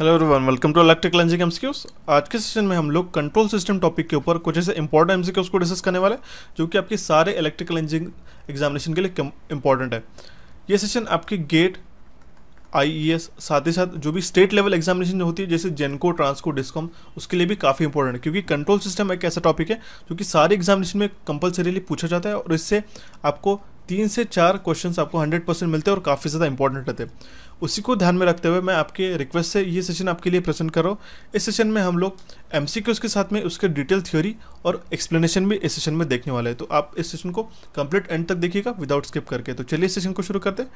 Hello everyone welcome to electrical aims MCQs आज के session में हम लोग कंट्रोल सिस्टम टॉपिक के ऊपर कुछ ऐसे इंपॉर्टेंट एमसीक्यूज को डिस्कस करने वाले जो कि आपके सारे इलेक्ट्रिकल इंजिंग एग्जामिनेशन के लिए इंपॉर्टेंट है ये सेशन आपके गेट आईईएस e साथ ही साथ जो भी स्टेट लेवल एग्जामिनेशन होती है जैसे जेनको ट्रांसको डिस्कॉम उसके लिए भी काफ़ी इंपॉर्टेंट है क्योंकि कंट्रोल सिस्टम एक ऐसा टॉपिक है जो कि सारे एग्जामिनेशन में कंपलसरीली पूछा जाता है और इससे आपको तीन से चार क्वेश्चंस आपको हंड्रेड परसेंट मिलते हैं और काफ़ी ज़्यादा इंपॉर्टेंट रहते हैं उसी को ध्यान में रखते हुए मैं आपके रिक्वेस्ट से ये सेशन आपके लिए प्रेजेंट कर रहा हूँ इस सेशन में हम लोग एम के साथ में उसके डिटेल थ्योरी और एक्सप्लेनेशन भी इस सेशन में देखने वाले हैं तो आप इस सेशन को कंप्लीट एंड तक देखिएगा विदाउट स्किप करके तो चलिए इस सेशन को शुरू करते हैं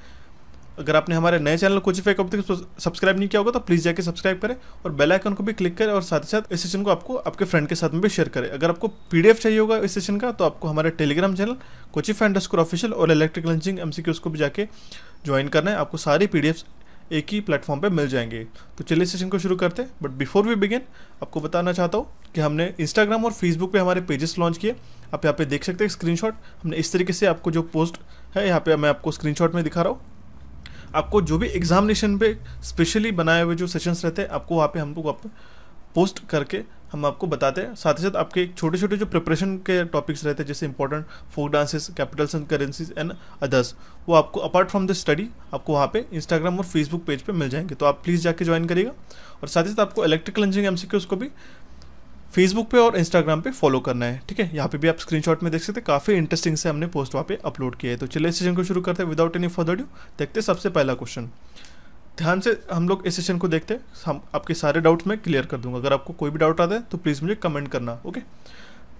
अगर आपने हमारे नए चैनल कुछ फेक अब तक सब्सक्राइब नहीं किया होगा तो प्लीज़ जाके सब्सक्राइब करें और बेल आइकन को भी क्लिक करें और साथ ही साथ इस सेशन को आपको आपके फ्रेंड के साथ में भी शेयर करें अगर आपको पीडीएफ चाहिए होगा इस सेशन का तो आपको हमारे टेलीग्राम चैनल कोची फैंड ऑफिशियल और इलेक्ट्रिक लंचिंग एम को भी जाके ज्वाइन करना है आपको सारी पी एक ही प्लेटफॉर्म पर मिल जाएंगे तो चलिए सेशन को शुरू करते हैं बट बिफोर वी बिगिन आपको बताना चाहता हूँ कि हमने इंस्टाग्राम और फेसबुक पर हमारे पेजेस लॉन्च किए आप यहाँ पे देख सकते हैं स्क्रीन हमने इस तरीके से आपको जो पोस्ट है यहाँ पे मैं आपको स्क्रीनशॉट में दिखा रहा हूँ आपको जो भी एग्जामिनेशन पे स्पेशली बनाए हुए जो सेशंस रहते हैं आपको वहाँ पे हम लोग आप पोस्ट करके हम आपको बताते हैं साथ ही साथ आपके एक छोटे छोटे जो प्रिपरेशन के टॉपिक्स रहते हैं जैसे important folk dances capitals and currencies and others वो आपको अपार्ट फ्रॉम द स्टडी आपको वहाँ पे इंस्टाग्राम और फेसबुक पेज पे मिल जाएंगे तो आप प्लीज़ जाके ज्वाइन करिएगा और साथ ही साथ आपको इलेक्ट्रिकल इंजीनियरिंग एम को भी फेसबुक पे और इंस्टाग्राम पे फॉलो करना है ठीक है यहाँ पे भी आप स्क्रीनशॉट में देख सकते हैं काफ़ी इंटरेस्टिंग से हमने पोस्ट वहाँ पे अपलोड किया है तो चलिए सेशन को शुरू करते हैं विदाउट एनी फर्दर ड्यू देखते हैं सबसे पहला क्वेश्चन ध्यान से हम लोग इस सेशन को देखते हैं हम आपके सारे डाउट्स मैं क्लियर कर दूंगा अगर आपको कोई भी डाउट आता है तो प्लीज़ मुझे कमेंट करना ओके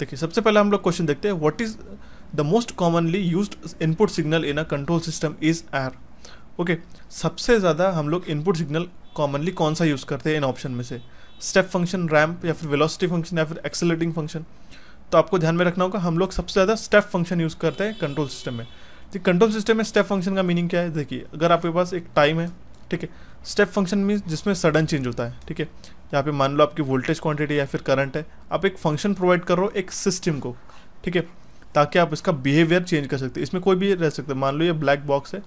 देखिए सबसे पहले हम लोग क्वेश्चन देखते हैं what is the most commonly use input signal in a control system is er okay सबसे ज़्यादा हम लोग इनपुट सिग्नल कॉमनली कौन सा यूज़ करते हैं इन ऑप्शन में से स्टेप फंक्शन रैम्प या फिर वेलोसिटी फंक्शन या फिर एक्सेलरेटिंग फंक्शन तो आपको ध्यान में रखना होगा हम लोग सबसे ज़्यादा स्टेप फंक्शन यूज़ करते हैं कंट्रोल सिस्टम में तो कंट्रोल सिस्टम में स्टेप फंक्शन का मीनिंग क्या है देखिए अगर आपके पास एक टाइम है ठीक है स्टेप फंक्शन मीन जिसमें सडन चेंज होता है ठीक है यहाँ पे मान लो आपकी वोल्टेज क्वांटिटी या फिर करंट है आप एक फंक्शन प्रोवाइड कर रहे हो एक सिस्टम को ठीक है ताकि आप इसका बिहेवियर चेंज कर सकते इसमें कोई भी रह सकता है मान लो ये ब्लैक बॉक्स है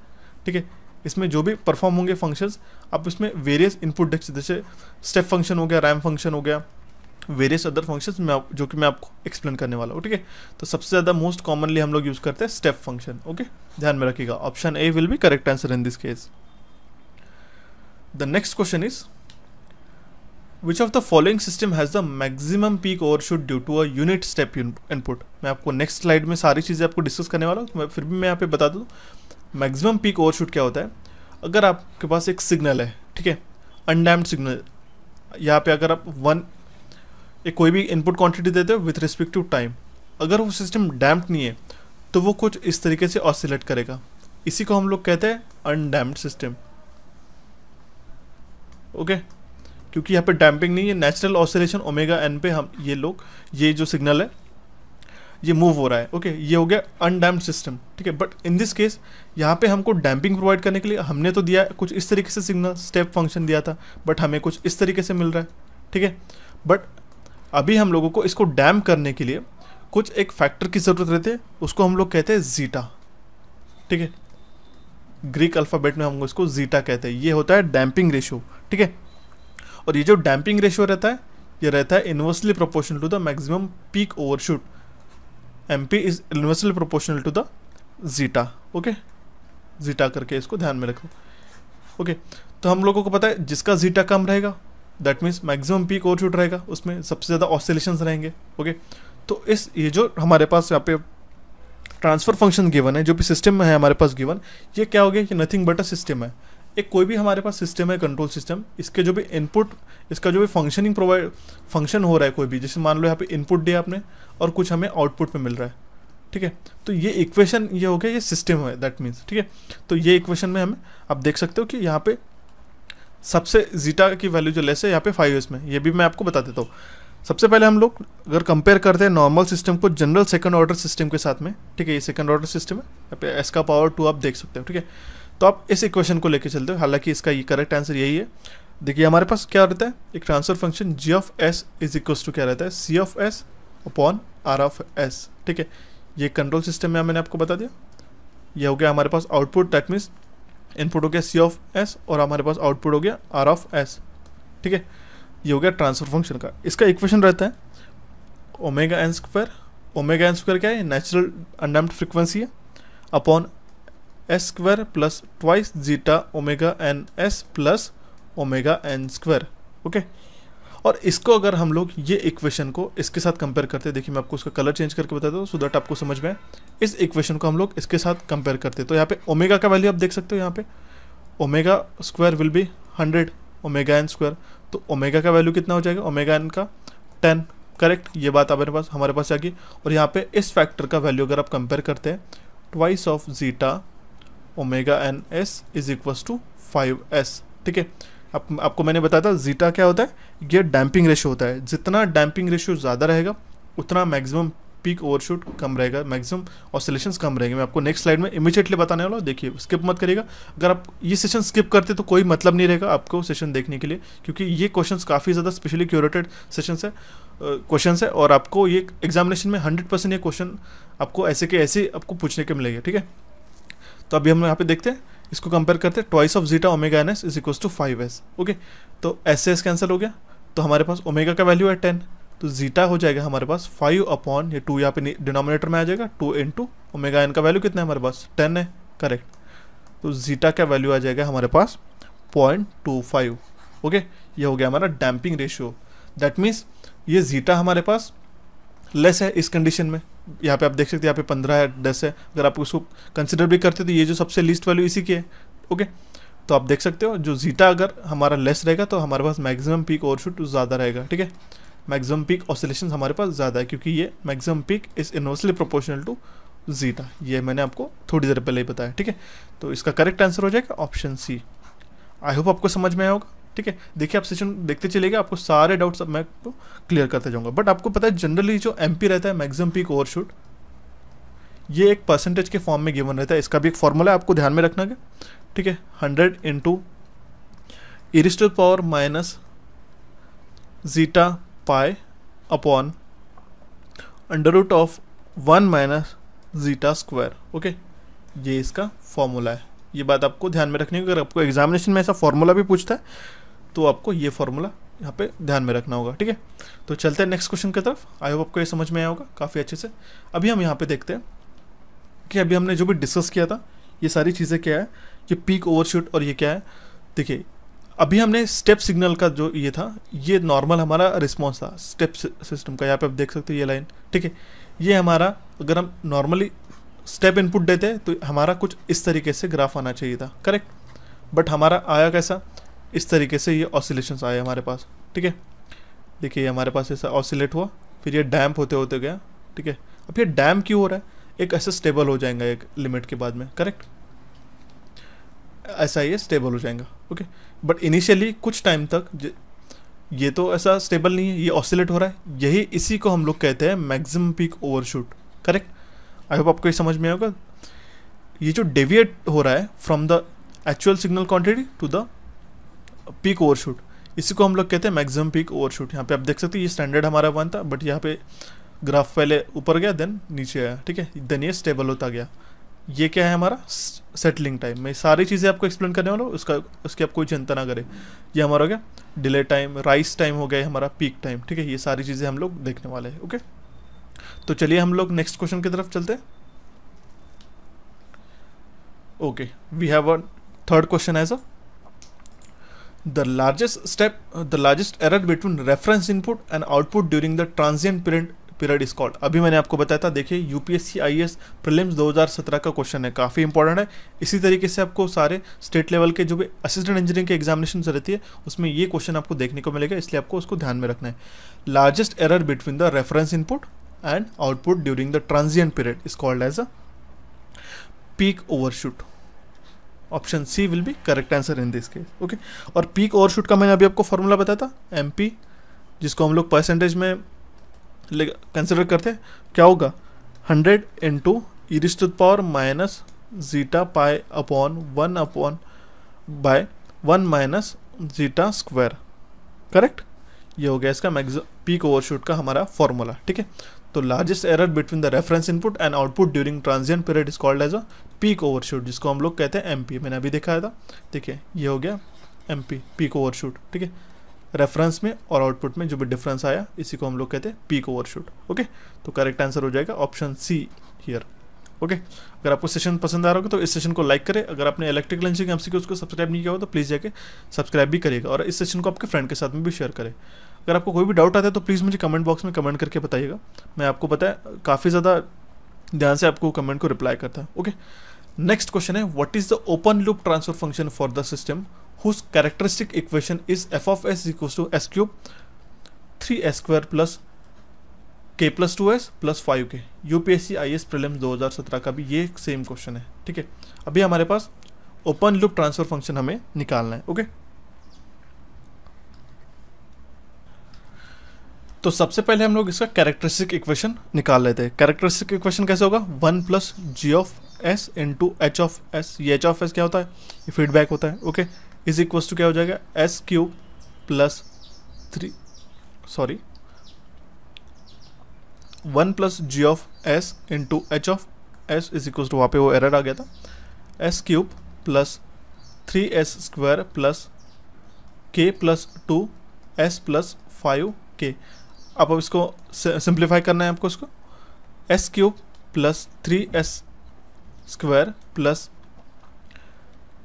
ठीक है इसमें जो भी परफॉर्म होंगे फंक्शंस आप इसमें वेरियस इनपुट डेक्स जैसे स्टेप फंक्शन हो गया रैम फंक्शन हो गया वेरियस अदर फंक्शंस मैं आप, जो कि मैं आपको एक्सप्लेन करने वाला हूँ ठीक है तो सबसे ज़्यादा मोस्ट कॉमनली हम लोग यूज़ करते हैं स्टेप फंक्शन ओके ध्यान में रखिएगा ऑप्शन ए विल भी correct answer in this case the next question is which of the following system has the maximum peak overshoot due to a unit step input मैं आपको next slide में सारी चीज़ें आपको डिस्कस करने वाला हूँ तो फिर भी मैं यहाँ पे बता दूँ मैक्सिमम पीक ओवरशूट क्या होता है अगर आपके पास एक सिग्नल है ठीक है अनडैम्ड सिग्नल यहाँ पे अगर आप वन एक कोई भी इनपुट क्वांटिटी देते हो विथ रिस्पेक्ट टू टाइम अगर वो सिस्टम डैम्प्ड नहीं है तो वो कुछ इस तरीके से ऑसिलेट करेगा इसी को हम लोग कहते हैं अनडैम्प्ड सिस्टम ओके क्योंकि यहाँ पे डैम्पिंग नहीं है नेचुरल ऑसिलेशन ओमेगा एन पे हम ये लोग ये जो सिग्नल है ये मूव हो रहा है ओके okay, ये हो गया अनडैम्प सिस्टम ठीक है बट इन दिस केस यहाँ पे हमको डैम्पिंग प्रोवाइड करने के लिए हमने तो दिया कुछ इस तरीके से सिग्नल स्टेप फंक्शन दिया था बट हमें कुछ इस तरीके से मिल रहा है ठीक है बट अभी हम लोगों को इसको डैम्प करने के लिए कुछ एक फैक्टर की ज़रूरत रहती है उसको हम लोग कहते हैं जीटा ठीक है ग्रीक अल्फ़ाबेट में हम इसको जीटा कहते हैं ये होता है डैम्पिंग रेशियो ठीक है और ये जो डैम्पिंग रेशियो रहता है ये रहता है inversely proportional to the maximum peak overshoot M P is universal proportional to the zeta okay zeta करके इसको ध्यान में रखो ओके तो हम लोगों को पता है जिसका जीटा कम रहेगा दैट मीन्स मैक्सिमम पीक छूट रहेगा उसमें सबसे ज़्यादा ऑसिलेशंस रहेंगे ओके तो इस ये जो हमारे पास यहाँ पे ट्रांसफर फंक्शन गिवन है जो भी सिस्टम है हमारे पास गिवन ये क्या हो गया ये नथिंग बट अ सिस्टम है एक कोई भी हमारे पास सिस्टम है कंट्रोल सिस्टम इसके जो भी इनपुट इसका जो भी फंक्शनिंग प्रोवाइड फंक्शन हो रहा है कोई भी जैसे मान लो यहाँ पे इनपुट दिया आपने और कुछ हमें आउटपुट पे मिल रहा है ठीक है तो ये इक्वेशन ये हो गया ये सिस्टम है दैट मीन्स ठीक है तो ये इक्वेशन में हमें आप देख सकते हो कि यहाँ पे सबसे जीटा की वैल्यू जो लेस है यहाँ पे फाइव एस में ये भी मैं आपको बता देता हूँ सबसे पहले हम लोग अगर कंपेयर करते हैं नॉर्मल सिस्टम को जनरल सेकंड ऑर्डर सिस्टम के साथ में ठीक है ये सेकंड ऑर्डर सिस्टम है एस का पावर टू आप देख सकते हो ठीक है तो आप इस इक्वेशन को लेके चलते हो हालांकि इसका ये करेक्ट आंसर यही है देखिए हमारे पास क्या रहता है एक transfer function G of S is equal to क्या रहता है C of S upon R of S ठीक है ये कंट्रोल सिस्टम में मैंने आपको बता दिया ये हो गया हमारे पास आउटपुट दैट मीन्स इनपुट हो गया सी ऑफ एस और हमारे पास आउटपुट हो गया आर ऑफ एस ठीक है ये हो गया ट्रांसफर फंक्शन का इसका इक्वेशन रहता है omega N square omega N square क्या है नेचुरल अनडम्प्ड फ्रिक्वेंसी है upon S square plus twice zeta omega N S plus omega N square okay और इसको अगर हम लोग ये इक्वेशन को इसके साथ कंपेयर करते हैं देखिए मैं आपको उसका कलर चेंज करके बता दूँ सो दैट आपको समझ में इस इक्वेशन को हम लोग इसके साथ कंपेयर करते तो यहाँ पे ओमेगा का वैल्यू आप देख सकते हो यहाँ पे omega square will be hundred omega N square तो ओमेगा का वैल्यू कितना हो जाएगा ओमेगा एन का टेन करेक्ट ये बात आपके पास हमारे पास आ गई और यहाँ पे इस फैक्टर का वैल्यू अगर आप कंपेयर करते हैं twice of zeta omega N S is equals to five S ठीक है अब आपको मैंने बताया था जीटा क्या होता है ये डैम्पिंग रेशो होता है जितना डैम्पिंग रेशो ज़्यादा रहेगा उतना मैक्सिमम पीक ओवरशूट कम रहेगा मैक्सिमम ऑसिलेशन कम रहेंगे मैं आपको नेक्स्ट स्लाइड में इमीजिएटली बताने वाला हूँ देखिए स्किप मत करिएगा अगर आप ये सेशन स्किप करते तो कोई मतलब नहीं रहेगा आपको सेशन देखने के लिए क्योंकि ये क्वेश्चंस काफ़ी ज़्यादा स्पेशली क्यूरेटेड सेशन है क्वेश्चन है और आपको ये एग्जामिनेशन में हंड्रेड परसेंट ये क्वेश्चन आपको ऐसे के ऐसे आपको पूछने के मिलेगा ठीक है तो अभी हम यहाँ पे देखते हैं इसको कंपेयर करते हैं twice of zeta omega N S is equals to five S okay तो एस से एस कैंसिल हो गया तो हमारे पास ओमेगा का वैल्यू है टेन तो जीटा हो जाएगा हमारे पास फाइव अपॉन ये टू यहाँ पे डिनोमिनेटर में आ जाएगा two into omega N का वैल्यू कितना है हमारे पास टेन है करेक्ट तो जीटा का वैल्यू आ जाएगा हमारे पास पॉइंट टू फाइव ओके ये हो गया हमारा डैम्पिंग रेशियो दैट मीन्स ये जीटा हमारे पास लेस है इस कंडीशन में यहाँ पे आप देख सकते हैं यहाँ पे पंद्रह है दस है अगर आप उसको कंसिडर भी करते तो ये जो सबसे लीस्ट वैल्यू इसी की है ओके तो आप देख सकते हो जो जीटा अगर हमारा लेस रहेगा तो हमारे पास मैक्सिमम पीक और शूट ज़्यादा रहेगा ठीक है मैक्सिमम पीक ऑसिलेशन हमारे पास ज़्यादा है क्योंकि ये maximum peak is inversely proportional to zeta ये मैंने आपको थोड़ी देर पहले ही बताया ठीक है तो इसका करेक्ट आंसर हो जाएगा ऑप्शन सी आई होप आपको समझ में आया होगा ठीक है देखिए आप सेशन देखते गए आपको सारे डाउट्स मैं आपको तो क्लियर करते जाऊंगा बट आपको पता है जनरली जो एम रहता है मैक्सिमम पीक ओवरशूट ये एक परसेंटेज के फॉर्म में गिवन रहता है इसका भी एक फॉर्मूला है आपको ध्यान में रखना है ठीक है hundred into e raised to power minus zeta pi upon under root of one minus zeta square okay ये इसका फॉर्मूला है ये बात आपको ध्यान में रखनी है अगर आपको एग्जामिनेशन में ऐसा फॉर्मूला भी पूछता है तो आपको ये फॉर्मूला यहाँ पे ध्यान में रखना होगा ठीक है तो चलते हैं नेक्स्ट क्वेश्चन की तरफ आई होप आपको ये समझ में आया होगा काफ़ी अच्छे से अभी हम यहाँ पे देखते हैं कि अभी हमने जो भी डिस्कस किया था ये सारी चीज़ें क्या है ये पीक ओवरशूट और ये क्या है देखिए अभी हमने स्टेप सिग्नल का जो ये था ये नॉर्मल हमारा रिस्पॉन्स था स्टेप सिस्टम का यहाँ पे आप देख सकते हो ये लाइन ठीक है ये हमारा अगर हम नॉर्मली स्टेप इनपुट देते तो हमारा कुछ इस तरीके से ग्राफ आना चाहिए था करेक्ट बट हमारा आया कैसा इस तरीके से ये ऑसिलेशन आए हमारे पास ठीक है देखिए ये हमारे पास ऐसा ऑसिलेट हुआ फिर ये डैम्प होते होते गया ठीक है अब ये डैम्प क्यों हो रहा है एक ऐसा स्टेबल हो जाएगा एक लिमिट के बाद में करेक्ट ऐसा ये स्टेबल हो जाएगा ओके बट इनिशियली कुछ टाइम तक ये तो ऐसा स्टेबल नहीं है ये ऑसिलेट हो रहा है यही इसी को हम लोग कहते हैं maximum peak overshoot correct I hope आपको ये समझ में आएगा ये जो डेविएट हो रहा है from the actual signal quantity to the peak overshoot इसी को हम लोग कहते हैं मैक्सिमम पीक ओवरशूट यहाँ पे आप देख सकते हो ये स्टैंडर्ड हमारा वन था बट यहाँ पे ग्राफ पहले ऊपर गया देन नीचे आया ठीक है देन ये स्टेबल होता गया ये क्या है हमारा सेटलिंग टाइम मैं सारी चीज़ें आपको एक्सप्लेन करने वाला हूँ उसका उसकी आप कोई चिंता ना करें ये हमारा हो गया डिले टाइम राइस टाइम हो गया हमारा पीक टाइम ठीक है ये सारी चीज़ें हम लोग देखने वाले हैं ओके तो चलिए हम लोग नेक्स्ट क्वेश्चन की तरफ चलते हैं okay we have a third question as a the largest step uh, the largest error between reference input and output during the transient period period is called अभी मैंने आपको बताया था देखिए यूपीएससी आईएएस प्रीलिम्स 2017 का क्वेश्चन है काफ़ी important है इसी तरीके से आपको सारे स्टेट लेवल के जो भी असिस्टेंट इंजीनियरिंग के एग्जामिनेशन रहती है उसमें ये क्वेश्चन आपको देखने को मिलेगा इसलिए आपको उसको ध्यान में रखना है largest error between the reference input and output during the transient period is called as a peak overshoot option C will be correct answer in this case okay और पीक ओवरशूट का मैंने अभी आपको फॉर्मूला बताया था M जिसको हम लोग परसेंटेज में कंसिडर करते हैं क्या होगा hundred into e raised to power minus zeta pi upon one upon by one minus zeta square correct ये हो गया इसका मैक्सिम पीक ओवरशूट का हमारा फॉर्मूला ठीक है तो largest error between the reference input and output during transient period is called as a peak overshoot जिसको हम लोग कहते हैं एमपी मैंने अभी दिखाया था ठीक है ये हो गया एमपी पीक ओवरशूट ठीक है रेफरेंस में और आउटपुट में जो भी डिफरेंस आया इसी को हम लोग कहते हैं पीक ओवरशूट ओके तो करेक्ट आंसर हो जाएगा ऑप्शन सी हियर ओके अगर आपको सेशन पसंद आ रहा होगा तो इस सेशन को लाइक करें अगर आपने इलेक्ट्रिक लंचिंग एम उसको सब्सक्राइब नहीं किया हो तो प्लीज़ जाके सब्सक्राइब भी करिएगा और इस सेशन को आपके फ्रेंड के साथ में भी शेयर करें अगर आपको कोई भी डाउट आता है तो प्लीज़ मुझे कमेंट बॉक्स में कमेंट करके बताइएगा मैं आपको बताया काफ़ी ज़्यादा ध्यान से आपको कमेंट को रिप्लाई करता है ओके okay? नेक्स्ट क्वेश्चन है what is the open loop transfer function for the system whose characteristic equation is F of S equal to S cube three S square plus K plus two S plus five K U P S C I S prelim दो हज़ार सत्रह का भी ये same question है ठीक है अभी हमारे पास ओपन लूप ट्रांसफर फंक्शन हमें निकालना है ओके तो सबसे पहले हम लोग इसका कैरेक्टरिस्टिक इक्वेशन निकाल लेते हैं कैरेक्टरिस्टिक इक्वेशन कैसे होगा one plus G of S into H of S ये एच ऑफ एस क्या होता है ये फीडबैक होता है ओके इज इक्व टू क्या हो जाएगा S cube plus three sorry one plus G of S into H of S is equal to वहाँ पे वो एरर आ गया था S cube plus three S square plus K plus two S plus five K अब इसको simplify करना है आपको इसको S cube plus three S square plus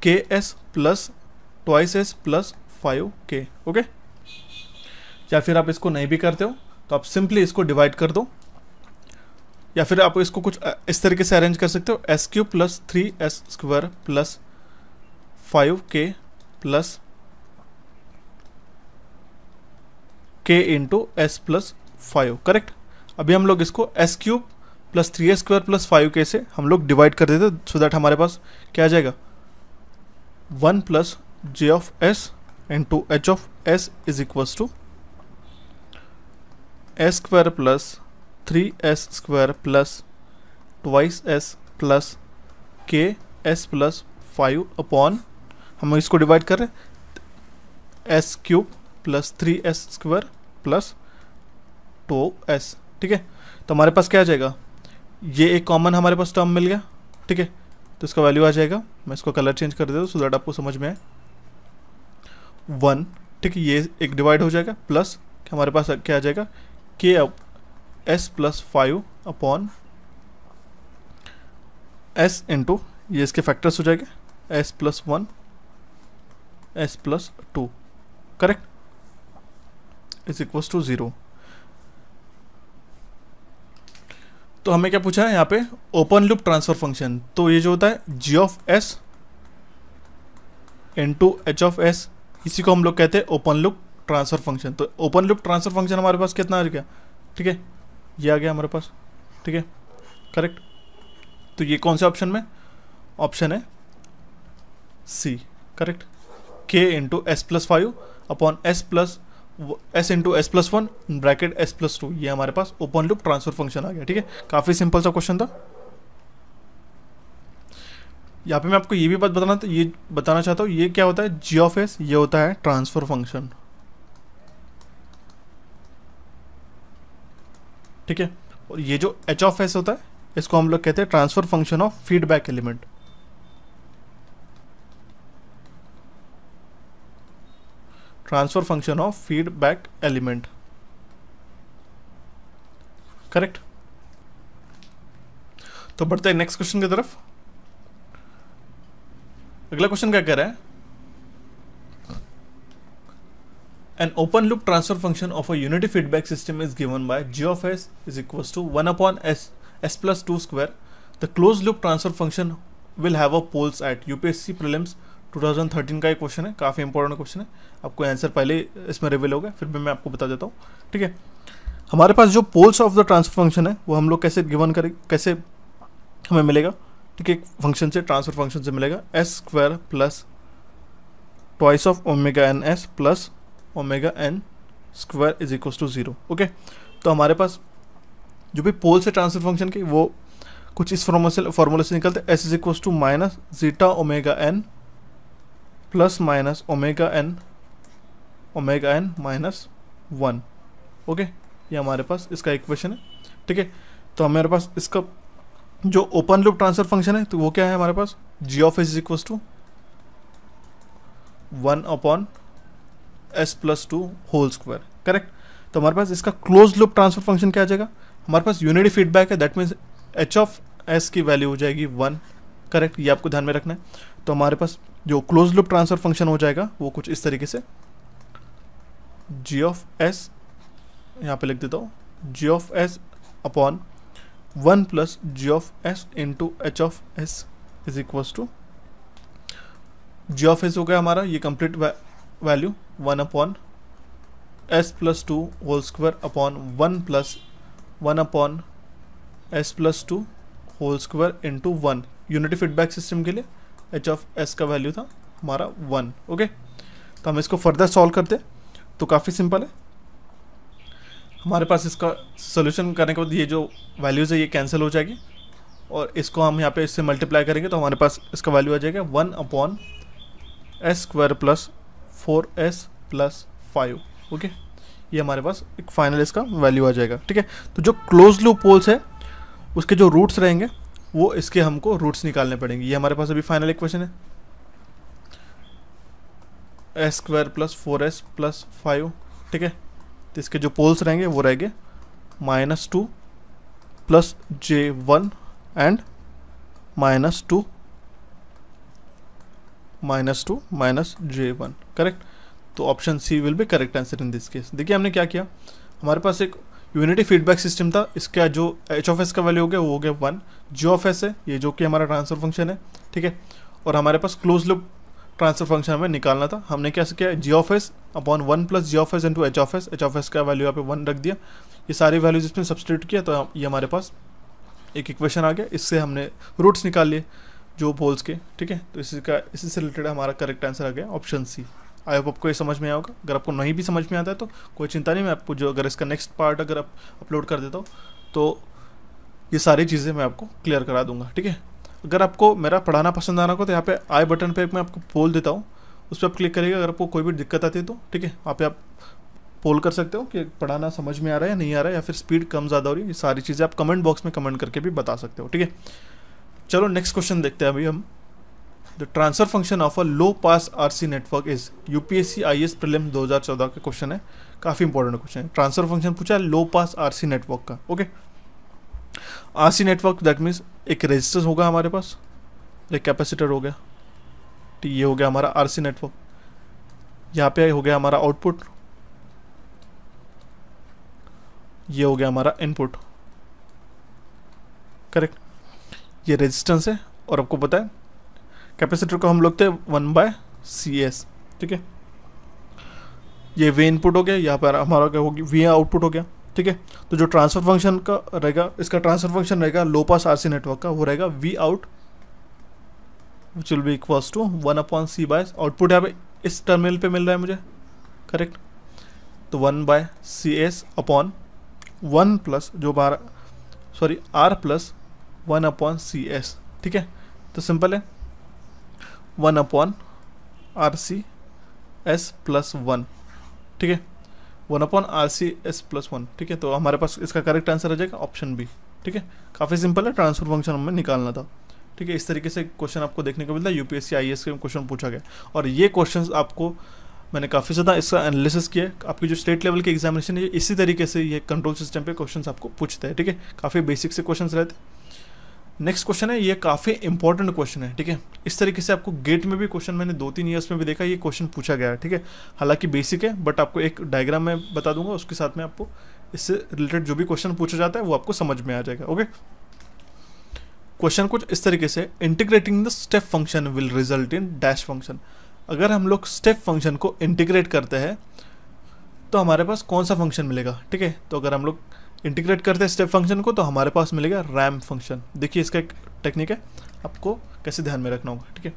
के S plus twice S plus five K okay या फिर आप इसको नहीं भी करते हो तो आप सिंपली इसको डिवाइड कर दो या फिर आप इसको कुछ इस तरीके से अरेंज कर सकते हो s cube plus three S square plus five k plus k into S plus five correct अभी हम लोग इसको S cube plus three a square plus five k से हम लोग डिवाइड कर देते सो दैट हमारे पास क्या आ जाएगा one plus G of s two H of S is equals to s square plus three S square plus twice S plus के एस प्लस फाइव अपॉन हम इसको डिवाइड कर रहे s cube plus three S square plus two s ठीक है तो हमारे पास क्या आ जाएगा ये एक कॉमन हमारे पास टर्म मिल गया ठीक है तो इसका वैल्यू आ जाएगा मैं इसको कलर चेंज कर देता हूँ सो दैट आपको समझ में आए वन ठीक है ये एक डिवाइड हो जाएगा प्लस हमारे पास क्या आ जाएगा k S plus five upon s into ये इसके फैक्टर्स हो जाएंगे s plus one S plus two correct is equals to zero तो हमें क्या पूछा है यहाँ पे ओपन लूप ट्रांसफर फंक्शन तो ये जो होता है G of s N to H of s इसी को हम लोग कहते हैं ओपन लूप ट्रांसफर फंक्शन तो ओपन लूप ट्रांसफर फंक्शन हमारे पास कितना आ गया ठीक है ये आ गया हमारे पास ठीक है करेक्ट तो ये कौन से ऑप्शन में ऑप्शन है C correct k into S plus five upon S plus s into S plus one bracket S plus two ये हमारे पास ओपन लूप ट्रांसफर फंक्शन आ गया ठीक है काफ़ी सिंपल सा क्वेश्चन था यहाँ पे मैं आपको ये भी बात बताना तो ये बताना चाहता हूँ ये क्या होता है जी ऑफ एस ये होता है ट्रांसफर फंक्शन ठीक है और ये जो एच ऑफ एस होता है इसको हम लोग कहते हैं transfer function of feedback element transfer function of feedback element correct तो बढ़ते हैं नेक्स्ट क्वेश्चन की तरफ अगला क्वेश्चन क्या कह रहा है an open loop transfer function of a unity feedback system is given by G of S is equal to one upon s s plus two square the close loop transfer function will have a poles at UPSC prelims 2013 का एक question है काफ़ी important question है आपको answer पहले इसमें reveal हो गया फिर भी मैं आपको बता देता हूँ ठीक है हमारे पास जो poles of the transfer function है वो हम लोग कैसे गिवन करें कैसे हमें मिलेगा ठीक है फंक्शन से ट्रांसफर फंक्शन से मिलेगा s square plus twice of omega N S plus omega N square is equal to zero okay तो हमारे पास जो भी पोल्स है ट्रांसफर फंक्शन की वो कुछ इस फॉर्मूले से फॉर्मूले से निकलते s is equal to minus zeta omega n plus minus omega n omega n minus one okay ये हमारे पास इसका इक्वेशन है ठीक है तो हमारे पास इसका जो ओपन लूप ट्रांसफर फंक्शन है तो वो क्या है हमारे पास G of S is equal to one upon S plus two whole square correct तो हमारे पास इसका क्लोज लूप ट्रांसफर फंक्शन क्या आ जाएगा हमारे पास यूनिटी फीडबैक है that means H of s की वैल्यू हो जाएगी वन करेक्ट ये आपको ध्यान में रखना है तो हमारे पास जो क्लोज लुप ट्रांसफर फंक्शन हो जाएगा वो कुछ इस तरीके से जी ऑफ एस यहाँ पे लिख देता हूँ G of S upon one plus G of S into H of S is equals to G of s हो गया हमारा ये complete value one upon S plus two whole square upon one plus one upon S plus two whole square into one unity feedback system के लिए H of S का value था हमारा one okay तो हम इसको फर्दर सॉल्व करते तो काफ़ी सिंपल है हमारे पास इसका सोल्यूशन करने के बाद ये जो वैल्यूज़ है ये कैंसिल हो जाएगी और इसको हम यहाँ पे इससे मल्टीप्लाई करेंगे तो हमारे पास इसका वैल्यू आ जाएगा one upon S square plus four s plus five okay ये हमारे पास एक फाइनल इसका वैल्यू आ जाएगा ठीक है तो जो क्लोज लू पोल्स है उसके जो रूट्स रहेंगे वो इसके हमको रूट्स निकालने पड़ेंगे ये हमारे पास अभी फाइनल इक्वेशन है s square plus four s plus five ठीक है तो इसके जो पोल्स रहेंगे वो रहेंगे minus two plus j one and minus two minus two minus j one correct तो option C will be correct answer in this case देखिए हमने क्या किया हमारे पास एक यूनिटी फीडबैक सिस्टम था इसका जो एच ऑफ एस का वैल्यू हो गया वो हो गया वन जी ऑफ एस है ये जो कि हमारा ट्रांसफर फंक्शन है ठीक है और हमारे पास क्लोज लुप ट्रांसफर फंक्शन हमें निकालना था हमने क्या किया G of S upon one plus G of S into H of s H of S का वैल्यू यहाँ पे वन रख दिया ये सारी वैल्यूज इसमें सब्सटीट्यूट किया तो ये हमारे पास एक इक्वेशन आ गया इससे हमने रूट्स निकाल लिए जो पोल्स के ठीक है तो इसी का इसी से रिलेटेड हमारा करेक्ट आंसर आ गया ऑप्शन सी आई होप आपको ये समझ में आएगा अगर आपको नहीं भी समझ में आता है तो कोई चिंता नहीं मैं आपको जो अगर इसका नेक्स्ट पार्ट अगर आप अपलोड कर देता हूँ तो ये सारी चीज़ें मैं आपको क्लियर करा दूंगा ठीक है अगर आपको मेरा पढ़ाना पसंद आना को तो यहाँ पे आई बटन पे मैं आपको पोल देता हूँ उस पर आप क्लिक करिएगा अगर आपको कोई भी दिक्कत आती है तो ठीक है वहाँ पे आप पोल कर सकते हो कि पढ़ाना समझ में आ रहा है या नहीं आ रहा है या फिर स्पीड कम ज़्यादा हो रही है ये सारी चीज़ें आप कमेंट बॉक्स में कमेंट करके भी बता सकते हो ठीक है चलो नेक्स्ट क्वेश्चन देखते हैं अभी हम the transfer function of a low pass R network is U P S C I S prelim दो हज़ार चौदह का क्वेश्चन है काफ़ी इंपॉर्टेंट क्वेश्चन है ट्रांसफर फंक्शन पूछा है लो पास आर नेटवर्क का okay okay? RC network that means एक रजिस्टर होगा हमारे पास एक कैपेसिटर हो गया तो ये हो गया हमारा आर सी नेटवर्क यहाँ पे हो गया हमारा आउटपुट ये हो गया हमारा इनपुट करेक्ट ये रेजिस्टेंस है और आपको पता है कैपेसिटर को हम लोग थे वन बाय सी एस ठीक है ये वे इनपुट हो गया यहाँ पर हमारा क्या होगी वी आउटपुट हो गया ठीक है तो जो ट्रांसफर फंक्शन का रहेगा इसका ट्रांसफर फंक्शन रहेगा लो पास आर नेटवर्क का वो रहेगा V out which will be equals to one upon C by output यहाँ पे इस टर्मिनल पे मिल रहा है मुझे करेक्ट तो one by C s upon one plus जो बार sorry R plus one upon C s ठीक है तो सिंपल है one upon R C s plus one ठीक है one upon R C s plus one ठीक है तो हमारे पास इसका करेक्ट आंसर आ जाएगा ऑप्शन बी ठीक है काफ़ी सिंपल है ट्रांसफर फंक्शन हमें निकालना था ठीक है इस तरीके से क्वेश्चन आपको देखने को मिलता है यूपीएससी आई के क्वेश्चन पूछा गया और ये क्वेश्चन आपको मैंने काफ़ी ज़्यादा इसका एनालिसिस किया आपकी जो स्टेट लेवल के एग्जामिनेशन है इसी तरीके से ये कंट्रोल सिस्टम पे क्वेश्चंस आपको पूछते हैं ठीक है काफ़ी बेसिक से क्वेश्चंस रहते हैं नेक्स्ट क्वेश्चन है ये काफ़ी इंपॉर्टेंट क्वेश्चन है ठीक है इस तरीके से आपको गेट में भी क्वेश्चन मैंने दो तीन ईयर्स में भी देखा ये क्वेश्चन पूछा गया है ठीक है हालांकि बेसिक है बट आपको एक डायग्राम में बता दूंगा उसके साथ में आपको इससे रिलेटेड जो भी क्वेश्चन पूछा जाता है वो आपको समझ में आ जाएगा ओके क्वेश्चन कुछ इस तरीके से integrating the step function will result in dash function अगर हम लोग स्टेप फंक्शन को इंटीग्रेट करते हैं तो हमारे पास कौन सा फंक्शन मिलेगा ठीक है तो अगर हम लोग इंटीग्रेट करते हैं स्टेप फंक्शन को तो हमारे पास मिलेगा रैम फंक्शन देखिए इसका एक टेक्निक है आपको कैसे ध्यान में रखना होगा ठीक है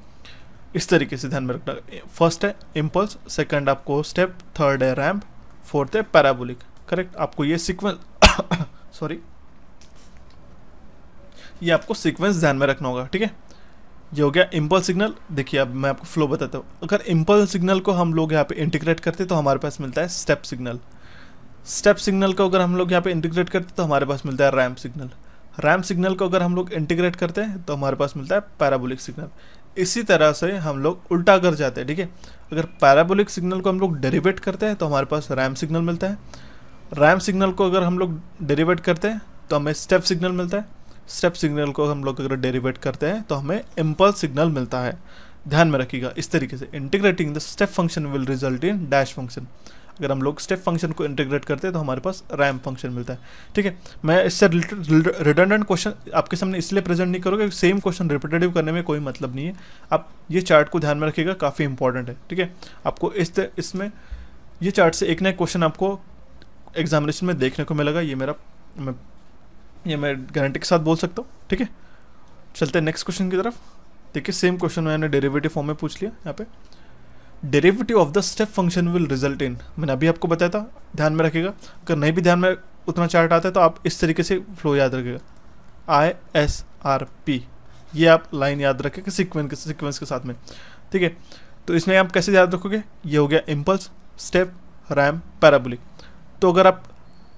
इस तरीके से ध्यान में रखना फर्स्ट है इम्पल्स सेकंड आपको स्टेप थर्ड है रैम्प फोर्थ है पैराबोलिक करेक्ट आपको ये सीक्वेंस सॉरी ये आपको सीक्वेंस ध्यान में रखना होगा ठीक है ये हो गया इम्पल्स सिग्नल देखिए अब मैं आपको फ्लो बताता हूँ अगर इम्पल्स सिग्नल को हम लोग यहाँ पे इंटीग्रेट करते तो हमारे पास मिलता है स्टेप सिग्नल स्टेप सिग्नल को अगर हम लोग यहाँ पे इंटीग्रेट करते हैं तो हमारे पास मिलता है रैम्प सिग्नल रैम्प सिग्नल को अगर हम लोग इंटीग्रेट करते हैं तो हमारे पास मिलता है पैराबोलिक सिग्नल इसी तरह से हम लोग उल्टा कर जाते हैं ठीक है ठीके? अगर पैराबोलिक सिग्नल को हम लोग डेरीवेट करते हैं तो हमारे पास रैम सिग्नल मिलता है रैम सिग्नल को अगर हम लोग डेरीवेट करते हैं तो हमें स्टेप सिग्नल मिलता है स्टेप सिग्नल को हम लोग अगर डेरीवेट करते हैं तो हमें इम्पल्स सिग्नल मिलता है ध्यान में रखिएगा इस तरीके से integrating the step function will result in dash function अगर हम लोग स्टेप फंक्शन को इंटीग्रेट करते हैं तो हमारे पास रैम फंक्शन मिलता है ठीक है मैं इससे रिडंडेंट क्वेश्चन आपके सामने इसलिए प्रेजेंट नहीं करूँगा क्योंकि सेम क्वेश्चन रिपीटेटिव करने में कोई मतलब नहीं है आप ये चार्ट को ध्यान में रखिएगा काफ़ी इंपॉर्टेंट है ठीक है आपको इस इसमें ये चार्ट से एक नए क्वेश्चन आपको एग्जामिनेशन में देखने को मिलेगा ये मेरा मैं ये मैं गारंटी के साथ बोल सकता हूँ ठीक है चलते हैं नेक्स्ट क्वेश्चन की तरफ देखिए सेम क्वेश्चन मैंने डेरिवेटिव फॉर्म में पूछ लिया यहाँ पे derivative of the step function will result in मैंने अभी आपको बताया था ध्यान में रखिएगा अगर नहीं भी ध्यान में उतना चार्ट आता है तो आप इस तरीके से फ्लो याद रखिएगा आई एस आर पी ये आप लाइन याद रखेंगे सिक्वेंस सिक्वेंस के साथ में ठीक है तो इसमें आप कैसे याद रखोगे ये हो गया इम्पल्स स्टेप रैम पैराबुलिक तो अगर आप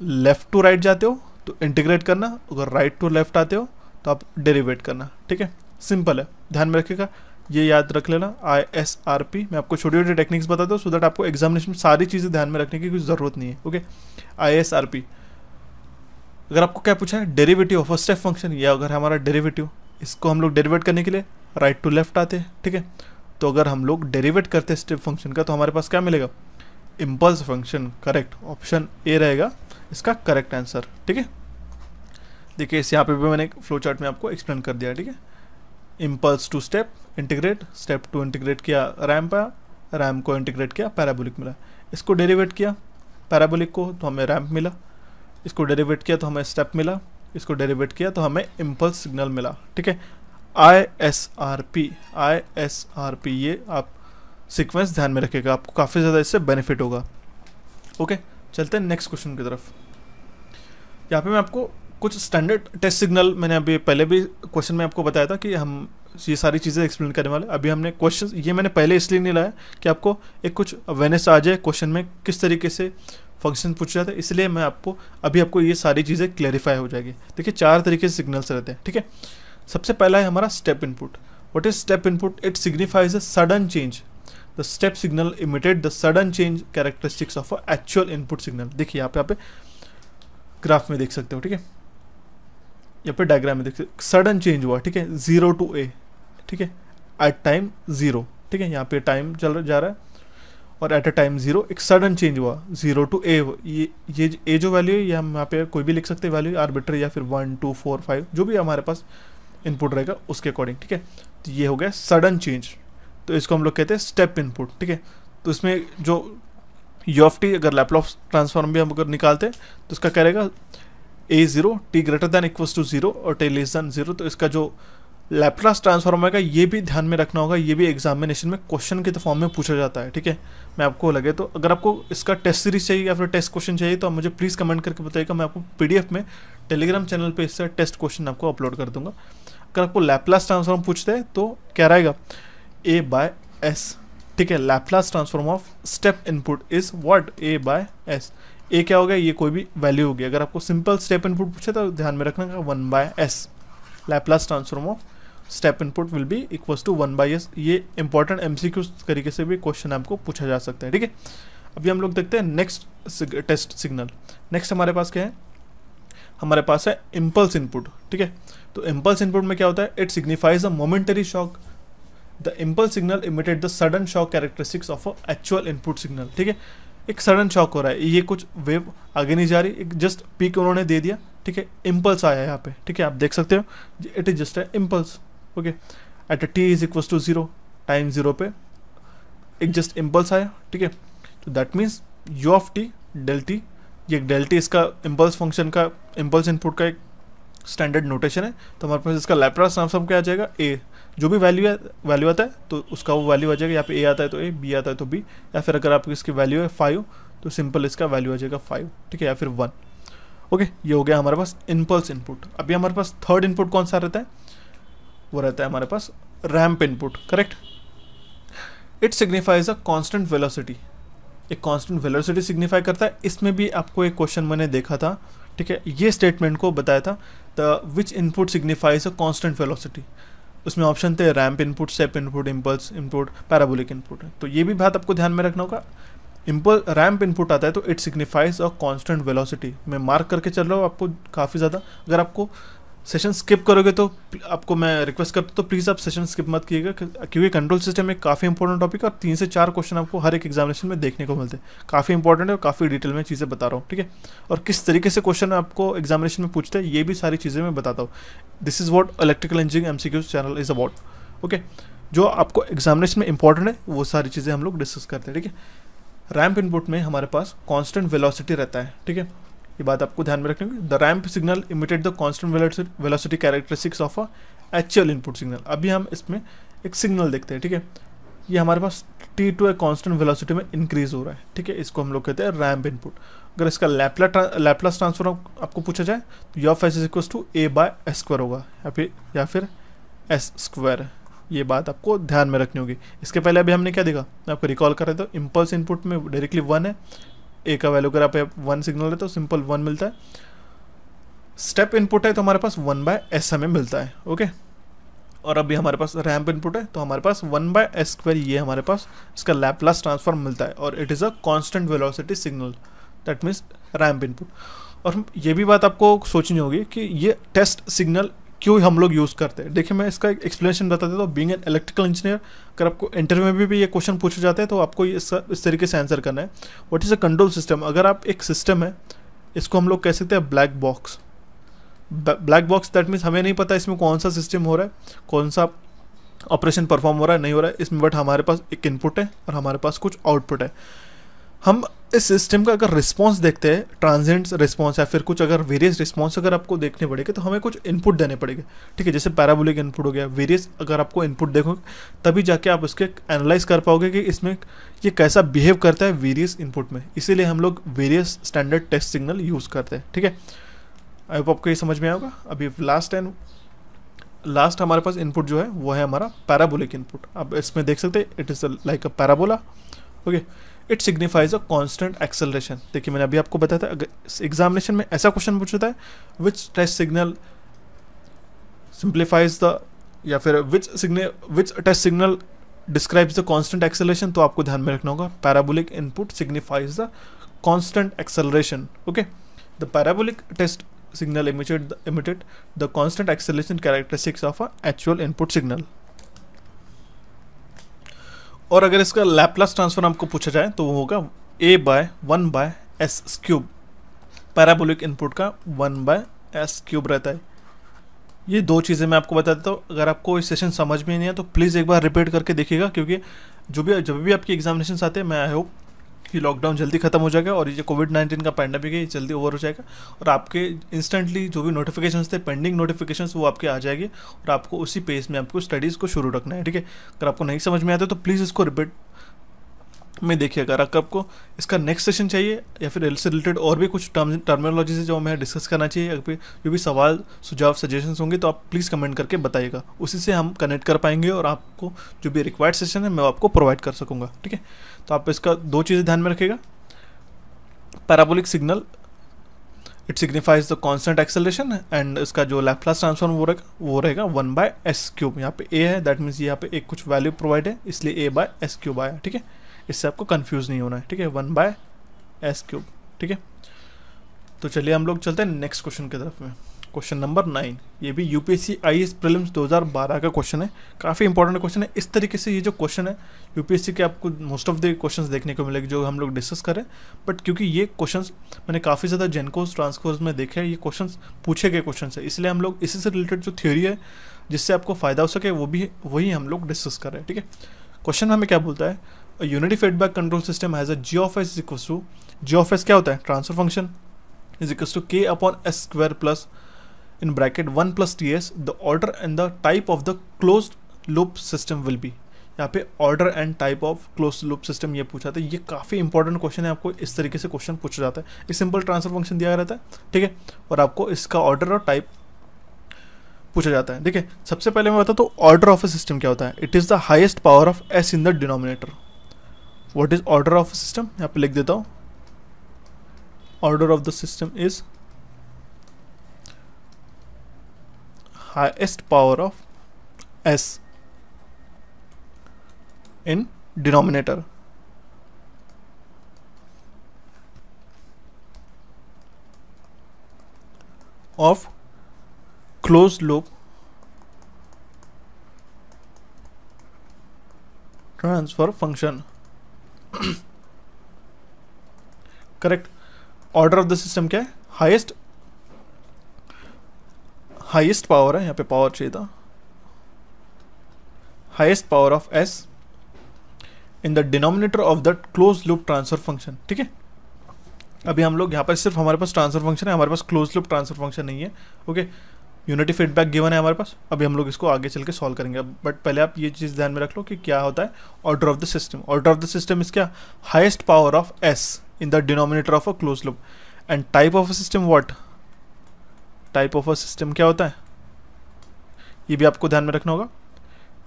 लेफ़्ट टू राइट जाते हो तो इंटीग्रेट करना अगर राइट टू लेफ्ट आते हो तो आप डेरीवेट करना ठीक है सिंपल है ध्यान में रखिएगा ये याद रख लेना आई एस आर पी मैं आपको छोटी छोटी टेक्निक्स बताता हूँ सो दैट आपको एग्जामिनेशन में सारी चीज़ें ध्यान में रखने की कोई ज़रूरत नहीं है okay I S R P अगर आपको क्या पूछा है डेरिवेटिव ऑफ स्टेप फंक्शन या अगर हमारा डेरिवेटिव इसको हम लोग डेरिवेट करने के लिए राइट टू लेफ्ट आते हैं ठीक है तो अगर हम लोग डेरिवेट करते हैं स्टेप फंक्शन का तो हमारे पास क्या मिलेगा impulse function correct option A रहेगा इसका करेक्ट आंसर ठीक है देखिए इस यहाँ पे भी मैंने फ्लो चार्ट में आपको एक्सप्लेन कर दिया ठीक है impulse to step integrate step to integrate किया रैम पर रैम को इंटीग्रेट किया पैराबोलिक मिला इसको डेरीवेट किया पैराबोलिक को तो हमें रैम्प मिला इसको डेरीवेट किया तो हमें स्टेप मिला इसको डेरीवेट किया तो हमें इम्पल्स सिग्नल मिला ठीक है I S R P I S R P ये आप सीक्वेंस ध्यान में रखेगा आपको काफ़ी ज़्यादा इससे बेनिफिट होगा ओके चलते हैं नेक्स्ट क्वेश्चन की तरफ यहाँ पे मैं आपको कुछ स्टैंडर्ड टेस्ट सिग्नल मैंने अभी पहले भी क्वेश्चन में आपको बताया था कि हम ये सारी चीज़ें एक्सप्लेन करने वाले अभी हमने क्वेश्चन ये मैंने पहले इसलिए नहीं लाया कि आपको एक कुछ अवेयरनेस आ जाए क्वेश्चन में किस तरीके से फंक्शन पूछ रहा था इसलिए मैं आपको अभी आपको ये सारी चीज़ें क्लैरिफाई हो जाएगी देखिए चार तरीके से सिग्नल्स रहते हैं ठीक है सबसे पहला है हमारा step input what is step input it signifies a sudden change the step signal imitated the sudden change characteristics of a actual input signal देखिए आप यहाँ पे ग्राफ में देख सकते हो ठीक है यहाँ पे डायग्राम में देखते सडन चेंज हुआ ठीक है ज़ीरो टू ए ठीक है एट टाइम ज़ीरो ठीक है यहाँ पे टाइम चल जा रहा है और एट अ टाइम ज़ीरो एक सडन चेंज हुआ ज़ीरो टू ए ये ये ए जो वैल्यू है ये हम यहाँ पे कोई भी लिख सकते हैं वैल्यू आर्बिटर या फिर वन टू फोर फाइव जो भी हमारे पास इनपुट रहेगा उसके अकॉर्डिंग ठीक है तो ये हो गया सडन चेंज तो इसको हम लोग कहते हैं स्टेप इनपुट ठीक है तो इसमें जो यू अगर लैपटॉप ट्रांसफॉर्म भी हम अगर निकालते हैं तो इसका कह रहेगा A zero T greater than equals to zero और टी लेस दैन ज़ीरो तो इसका जो लेप्लास ट्रांसफॉर्म आएगा ये भी ध्यान में रखना होगा ये भी एग्जामिनेशन में क्वेश्चन के फॉर्म तो में पूछा जाता है ठीक है मैं आपको लगे तो अगर आपको इसका टेस्ट सीरीज चाहिए या फिर टेस्ट क्वेश्चन चाहिए तो आप मुझे प्लीज़ कमेंट करके बताइएगा मैं आपको पीडीएफ में टेलीग्राम चैनल पे इससे टेस्ट क्वेश्चन आपको अपलोड कर दूंगा अगर आपको लैपलास ट्रांसफॉर्म पूछते हैं तो क्या रहेगा ए बाय एस ठीक है Laplace transform of step input is what A by s A क्या हो गया ये कोई भी वैल्यू होगी अगर आपको सिंपल स्टेप इनपुट पूछे तो ध्यान में रखना का one by s Laplace transform of step input will be equals to one by s ये इंपॉर्टेंट एम तरीके से भी क्वेश्चन आपको पूछा जा सकता है ठीक है अभी हम लोग देखते हैं नेक्स्ट टेस्ट सिग्नल नेक्स्ट हमारे पास क्या है हमारे पास है इम्पल्स इनपुट ठीक है तो इम्पल्स इनपुट में क्या होता है it signifies a momentary shock the impulse signal imitated the sudden shock characteristics of a actual input signal ठीक है एक सडन शॉक हो रहा है ये कुछ वेव आगे नहीं जा रही एक जस्ट पीक उन्होंने दे दिया ठीक है इम्पल्स आया यहाँ पे ठीक है आप देख सकते हो it is just a impulse okay at T is equal to zero time zero पे एक जस्ट इम्पल्स आया ठीक है तो that means U of T delta t ये डेल्टी इसका इम्पल्स फंक्शन का इम्पल्स इनपुट का एक स्टैंडर्ड नोटेशन है तो हमारे पास इसका लेप्रास नाम सम क्या आ जाएगा ए जो भी वैल्यू है वैल्यू आता है तो उसका वो वैल्यू आ जाएगा यहाँ पे ए आता है तो ए बी आता है तो बी या फिर अगर आपकी इसकी वैल्यू है फाइव तो सिंपल इसका वैल्यू आ जाएगा फाइव ठीक है या फिर वन ओके ये हो गया हमारे पास इम्पल्स इनपुट अभी हमारे पास थर्ड इनपुट कौन सा रहता है वो रहता है हमारे पास ramp input correct it signifies a constant velocity एक कॉन्स्टेंट वेलोसिटी सिग्निफाई करता है इसमें भी आपको एक क्वेश्चन मैंने देखा था ठीक है ये स्टेटमेंट को बताया था the which input signifies a constant velocity उसमें ऑप्शन थे ramp input step input impulse input parabolic input तो ये भी बात आपको ध्यान में रखना होगा इम्पल रैम्प इनपुट आता है तो it signifies a constant velocity मैं मार्क करके चल रहा हूँ आपको काफ़ी ज़्यादा अगर आपको सेशन स्किप करोगे तो आपको मैं रिक्वेस्ट करता हूँ तो प्लीज़ आप सेशन स्किप मत कीजिएगा क्योंकि कंट्रोल सिस्टम एक काफ़ी इंपॉर्टेंट टॉपिक है और तीन से चार क्वेश्चन आपको हर एक एग्जामिनेशन में देखने को मिलते हैं काफ़ी इंपॉर्टेंट है और काफ़ी डिटेल में चीज़ें बता रहा हूँ ठीक है और किस तरीके से क्वेश्चन आपको एग्जामिनेशन में पूछते हैं ये भी सारी चीज़ें मैं बताता हूँ this is what electrical engineering M C channel is about okay जो आपको एग्जामिनेशन में इंपॉर्टेंट है वो सारी चीज़ें हम लोग डिस्कस करते हैं ठीक है रैम्प इनपुट में हमारे पास कॉन्स्टेंट वेलोसिटी रहता है ठीक है ये बात आपको ध्यान में रखनी होगी the ramp signal imitated the constant velocity characteristics of a actual input signal अभी हम इसमें एक सिग्नल देखते हैं ठीक है ये हमारे पास T to A constant velocity में इंक्रीज हो रहा है ठीक है इसको हम लोग कहते हैं रैम्प इनपुट अगर इसका लैपला ट्रा, लैपलास ट्रांसफॉर्म आपको पूछा जाए तो F s is equal to A by s square होगा या फिर या फिर एस स्क्वायर ये बात आपको ध्यान में रखनी होगी इसके पहले अभी हमने क्या देखा मैं आपको रिकॉल कर रहे थे इम्पल्स इनपुट में डायरेक्टली वन है ए का वैल्यू अगर आप वन सिग्नल है तो सिंपल वन मिलता है स्टेप इनपुट है तो हमारे पास वन बाय एस हमें मिलता है ओके और अभी हमारे पास रैम्प इनपुट है तो हमारे पास वन बाय एस स्क्वायर ये हमारे पास इसका लैपलास ट्रांसफॉर्म मिलता है और it is a constant velocity signal that means ramp input और ये भी बात आपको सोचनी होगी कि ये टेस्ट सिग्नल क्यों हम लोग यूज़ करते हैं देखिए मैं इसका एक एक्सप्लेनेशन बता देता हूँ बीइंग एन इलेक्ट्रिकल इंजीनियर अगर आपको इंटरव्यू में भी, भी ये क्वेश्चन पूछे जाता है तो आपको इस इस तरीके से आंसर करना है what is a control system अगर आप एक सिस्टम है इसको हम लोग कह सकते हैं black box black box that means हमें नहीं पता इसमें कौन सा सिस्टम हो रहा है कौन सा ऑपरेशन परफॉर्म हो रहा है नहीं हो रहा है इसमें बट हमारे पास एक इनपुट है और हमारे पास कुछ आउटपुट है हम इस सिस्टम का अगर रिस्पॉन्स देखते हैं ट्रांजेंट रिस्पॉन्स या फिर कुछ अगर वेरियस रिस्पॉन्स अगर आपको देखने पड़ेंगे तो हमें कुछ इनपुट देने पड़ेंगे ठीक है जैसे पैराबोलिक इनपुट हो गया वेरियस अगर आपको इनपुट देखोगे तभी जाके आप उसके एनालाइज कर पाओगे कि इसमें ये कैसा बिहेव करता है वेरियस इनपुट में इसीलिए हम लोग various standard test signal use करते हैं ठीक है आई होप आपको ये समझ में आएगा अभी लास्ट एंड लास्ट हमारे पास इनपुट जो है वो है हमारा पैराबोलिक इनपुट आप इसमें देख सकते हैं it is like a parabola okay it signifies a constant acceleration देखिए मैंने अभी आपको बताया था एग्जामिनेशन में ऐसा क्वेश्चन पूछ होता है which test signal simplifies the या फिर which signal which test signal describes the constant acceleration तो आपको ध्यान में रखना होगा parabolic input signifies the constant acceleration okay the parabolic test signal emitted emitted the constant acceleration characteristics of a actual input signal और अगर इसका Laplace transfer आपको पूछा जाए तो वो होगा a by one by s cube parabolic input का वन बाय एस क्यूब रहता है ये दो चीज़ें मैं आपको बता देता हूँ अगर आपको इस सेशन समझ में नहीं है तो प्लीज़ एक बार रिपीट करके देखिएगा क्योंकि जो भी जब भी आपकी एग्जामिनेशन आते हैं मैं आई होप कि लॉकडाउन जल्दी खत्म हो जाएगा और ये कोविड नाइन्टीन का पैंडमिक है जल्दी ओवर हो जाएगा और आपके इंस्टेंटली जो भी नोटिफिकेशन थे पेंडिंग नोटिफिकेशन वो आपके आ जाएगी और आपको उसी पेज में आपको स्टडीज़ को शुरू रखना है ठीक है अगर आपको नहीं समझ में आता तो प्लीज़ इसको रिपीट में देखिए अगर आपको इसका नेक्स्ट सेशन चाहिए या फिर इससे रिलेटेड और भी कुछ टर्म टर्मिनोलॉजी से जो हमें डिस्कस करना चाहिए अगर जो भी सवाल सुझाव सजेशन होंगे तो आप प्लीज़ कमेंट करके बताइएगा उसी से हम कनेक्ट कर पाएंगे और आपको जो भी रिक्वायर्ड सेशन है मैं आपको प्रोवाइड कर सकूँगा ठीक है तो आप इसका दो चीज़ें ध्यान में रखिएगा parabolic signal it signifies the constant acceleration and इसका जो लैपलास ट्रांसफॉर्म वो रहेगा वो रहेगा वन बाय एस क्यूब यहाँ पे ए है दैट मीन्स यहाँ पे एक कुछ वैल्यू प्रोवाइड है इसलिए ए बाय एस क्यूब आया ठीक है इससे आपको कन्फ्यूज नहीं होना है ठीक है वन बाय एस क्यूब ठीक है तो चलिए हम लोग चलते हैं नेक्स्ट क्वेश्चन की तरफ में क्वेश्चन नंबर नाइन ये भी यूपीएससी आईएएस प्रीलिम्स 2012 का क्वेश्चन है काफ़ी इंपॉर्टेंट क्वेश्चन है इस तरीके से ये जो क्वेश्चन है यूपीएससी के आपको मोस्ट ऑफ द क्वेश्चन देखने को मिलेंगे जो हम लोग डिस्कस करें बट क्योंकि ये क्वेश्चन मैंने काफ़ी ज़्यादा जेनकोस ट्रांसकोर्स में देखे हैं ये क्वेश्चन पूछे गए क्वेश्चन है इसलिए हम लोग इसी से रिलेटेड जो थ्योरी है जिससे आपको फ़ायदा हो सके वो भी वही हम लोग डिस्कस करें ठीक है क्वेश्चन हमें क्या बोलता है unity feedback control system has a G of s equal to G of S क्या होता है transfer function is equal to K upon S square plus in bracket 1 plus ts the order and the type of the closed loop system will be यहाँ पे order and type of close loop system ये पूछा था ये काफ़ी important question है आपको इस तरीके से क्वेश्चन पूछा जाता है एक सिंपल ट्रांसफर फंक्शन दिया रहता है ठीक है और आपको इसका ऑर्डर और टाइप पूछा जाता है ठीक है सबसे पहले मैं बताता तो ऑर्डर ऑफ ए सिस्टम क्या होता है it is the highest power of S in the denominator what is order of system यहाँ पर लिख देता हूँ order of the system is highest power of s in denominator. of closed loop transfer function correct order of the system क्या है highest highest power है यहाँ पे पावर चाहिए था highest power of S in the denominator of the close loop transfer function ठीक है अभी हम लोग यहाँ पर सिर्फ हमारे पास ट्रांसफर फंक्शन है हमारे पास क्लोज लुप ट्रांसफर फंक्शन नहीं है ओके यूनिटी फीडबैक गिवन है हमारे पास अभी हम लोग इसको आगे चल के सॉल्व करेंगे बट पहले आप ये चीज़ ध्यान में रख लो कि क्या होता है order of the system order of the system is क्या highest power of S in the denominator of a close loop and type of a system what type of a system क्या होता है ये भी आपको ध्यान में रखना होगा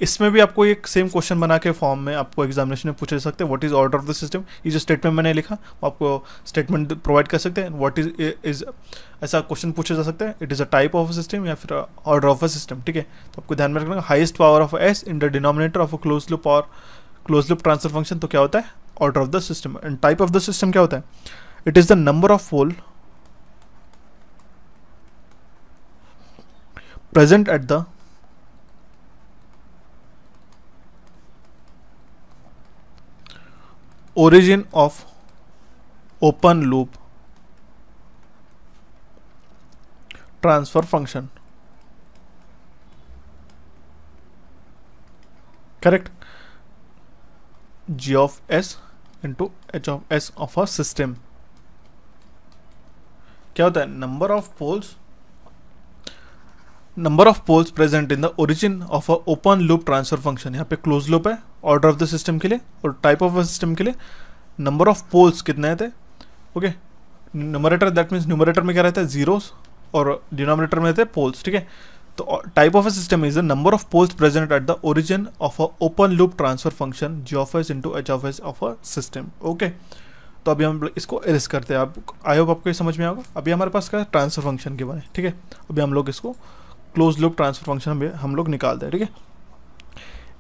इसमें भी आपको एक सेम क्वेश्चन बना के फॉर्म में आपको एग्जामिनेशन में पूछे सकते हैं what is order of the system ये जो स्टेटमेंट मैंने लिखा वो आपको स्टेटमेंट प्रोवाइड कर सकते हैं व्हाट इज इज ऐसा क्वेश्चन पूछे जा सकता है it is a type of a system या फिर ऑर्डर ऑफ अ सिस्टम ठीक है तो आपको ध्यान में रखना highest power of S in the denominator of a close loop और क्लोज लुप ट्रांसफर फंक्शन तो क्या होता है order of the system and type of the system क्या होता है it is the number of hole present at the origin of open loop transfer function correct g of s into h of s of a system क्या होता है number of poles number of poles present in the origin of a open loop transfer function यहाँ पे close loop है order of the system के लिए और type of system के लिए नंबर ऑफ पोल्स कितने थे okay numerator that means numerator में क्या रहता है जीरोस और डिनोमिनेटर में रहते हैं पोल्स ठीक है तो type of a system is the number of poles present at the origin of a open loop transfer function G of S into H of s of a system okay तो अभी हम इसको arrays करते हैं आप आई hope आपको ये समझ में आएगा अभी हमारे पास क्या ट्रांसफर फंक्शन के बारे में ठीक है अभी हम लोग इसको क्लोज लूप ट्रांसफर फंक्शन हम हम लोग निकालते हैं ठीक है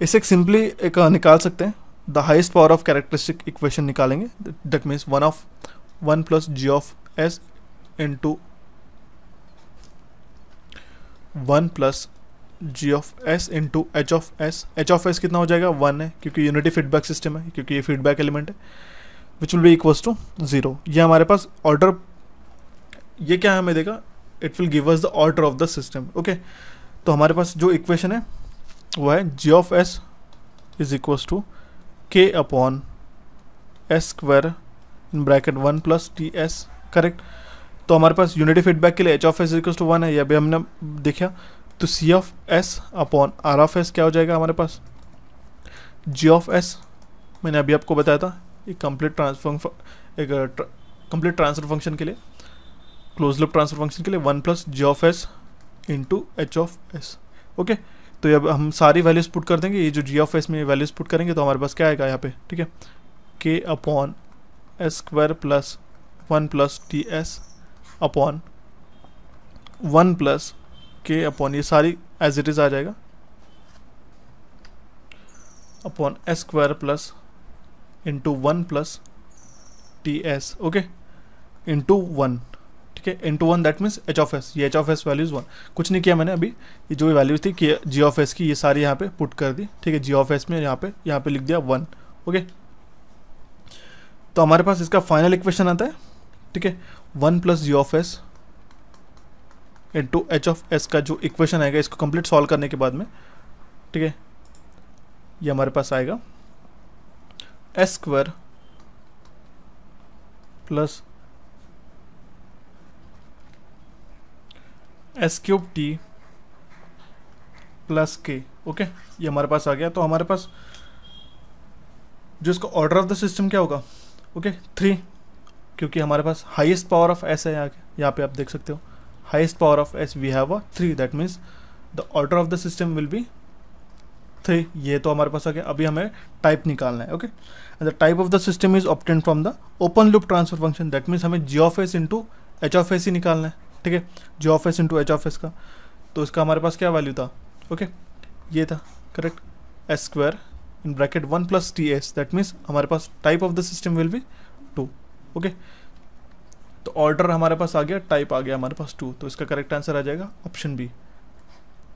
इसे एक सिंपली एक निकाल सकते हैं the highest power of characteristic equation निकालेंगे that means one of one plus G of S into one plus G of S into H of s H of s कितना हो जाएगा वन है क्योंकि यूनिटी फीडबैक सिस्टम है क्योंकि ये feedback element है which will be equals to zero ये हमारे पास ऑर्डर ये क्या हमें देगा it will give us the order of the system okay तो हमारे पास जो इक्वेशन है वो है G of S is equals to K upon S square in bracket one plus T s correct तो हमारे पास यूनिटी फीडबैक के लिए H of s equals to one है यह भी हमने देखा तो C of S upon R of S क्या हो जाएगा हमारे पास जी ऑफ एस मैंने अभी आपको बताया था एक कंप्लीट ट्रांसफर एक कंप्लीट ट्रांसफर फंक्शन के लिए क्लोज लुप ट्रांसफर फंक्शन के लिए one plus G of S into H of S okay तो ये अब हम सारी वैल्यूज पुट कर देंगे ये जो जी ऑफ एस में वैल्यूज पुट करेंगे तो हमारे पास क्या आएगा यहाँ पे ठीक है K upon S square plus one plus T s upon one plus K upon ये सारी एज इट इज़ आ जाएगा upon S square plus into one plus T S okay into one ठीक है to one that means H of S ये H of s values one कुछ नहीं किया मैंने अभी ये जो वैल्यूज़ थी जी ऑफ एस की ये सारी यहाँ पे पुट कर दी ठीक है जी ऑफ एस में यहाँ पे यहाँ पे लिख दिया वन ओके तो हमारे पास इसका फाइनल इक्वेशन आता है ठीक है one plus G of S into H of S का जो इक्वेशन आएगा इसको कंप्लीट सॉल्व करने के बाद में ठीक है ये हमारे पास आएगा s square plus s cube T plus K okay ये हमारे पास आ गया तो हमारे पास जो इसका ऑर्डर ऑफ द सिस्टम क्या होगा ओके थ्री क्योंकि हमारे पास हाईएस्ट पावर ऑफ एस है यहाँ यहाँ पे आप देख सकते हो highest power of s we have a three that means the order of the system will be three ये तो हमारे पास आ गया अभी हमें टाइप निकालना है okay the type of the system is obtained from the open loop transfer function that means हमें G of S into H of s ही निकालना है ठीक है G of S into H of S का तो इसका हमारे पास क्या वैल्यू था ओके okay? ये था correct s square in bracket one plus T s that means हमारे पास type of the system will be two okay तो ऑर्डर हमारे पास आ गया टाइप आ गया हमारे पास टू तो इसका करेक्ट आंसर आ जाएगा option B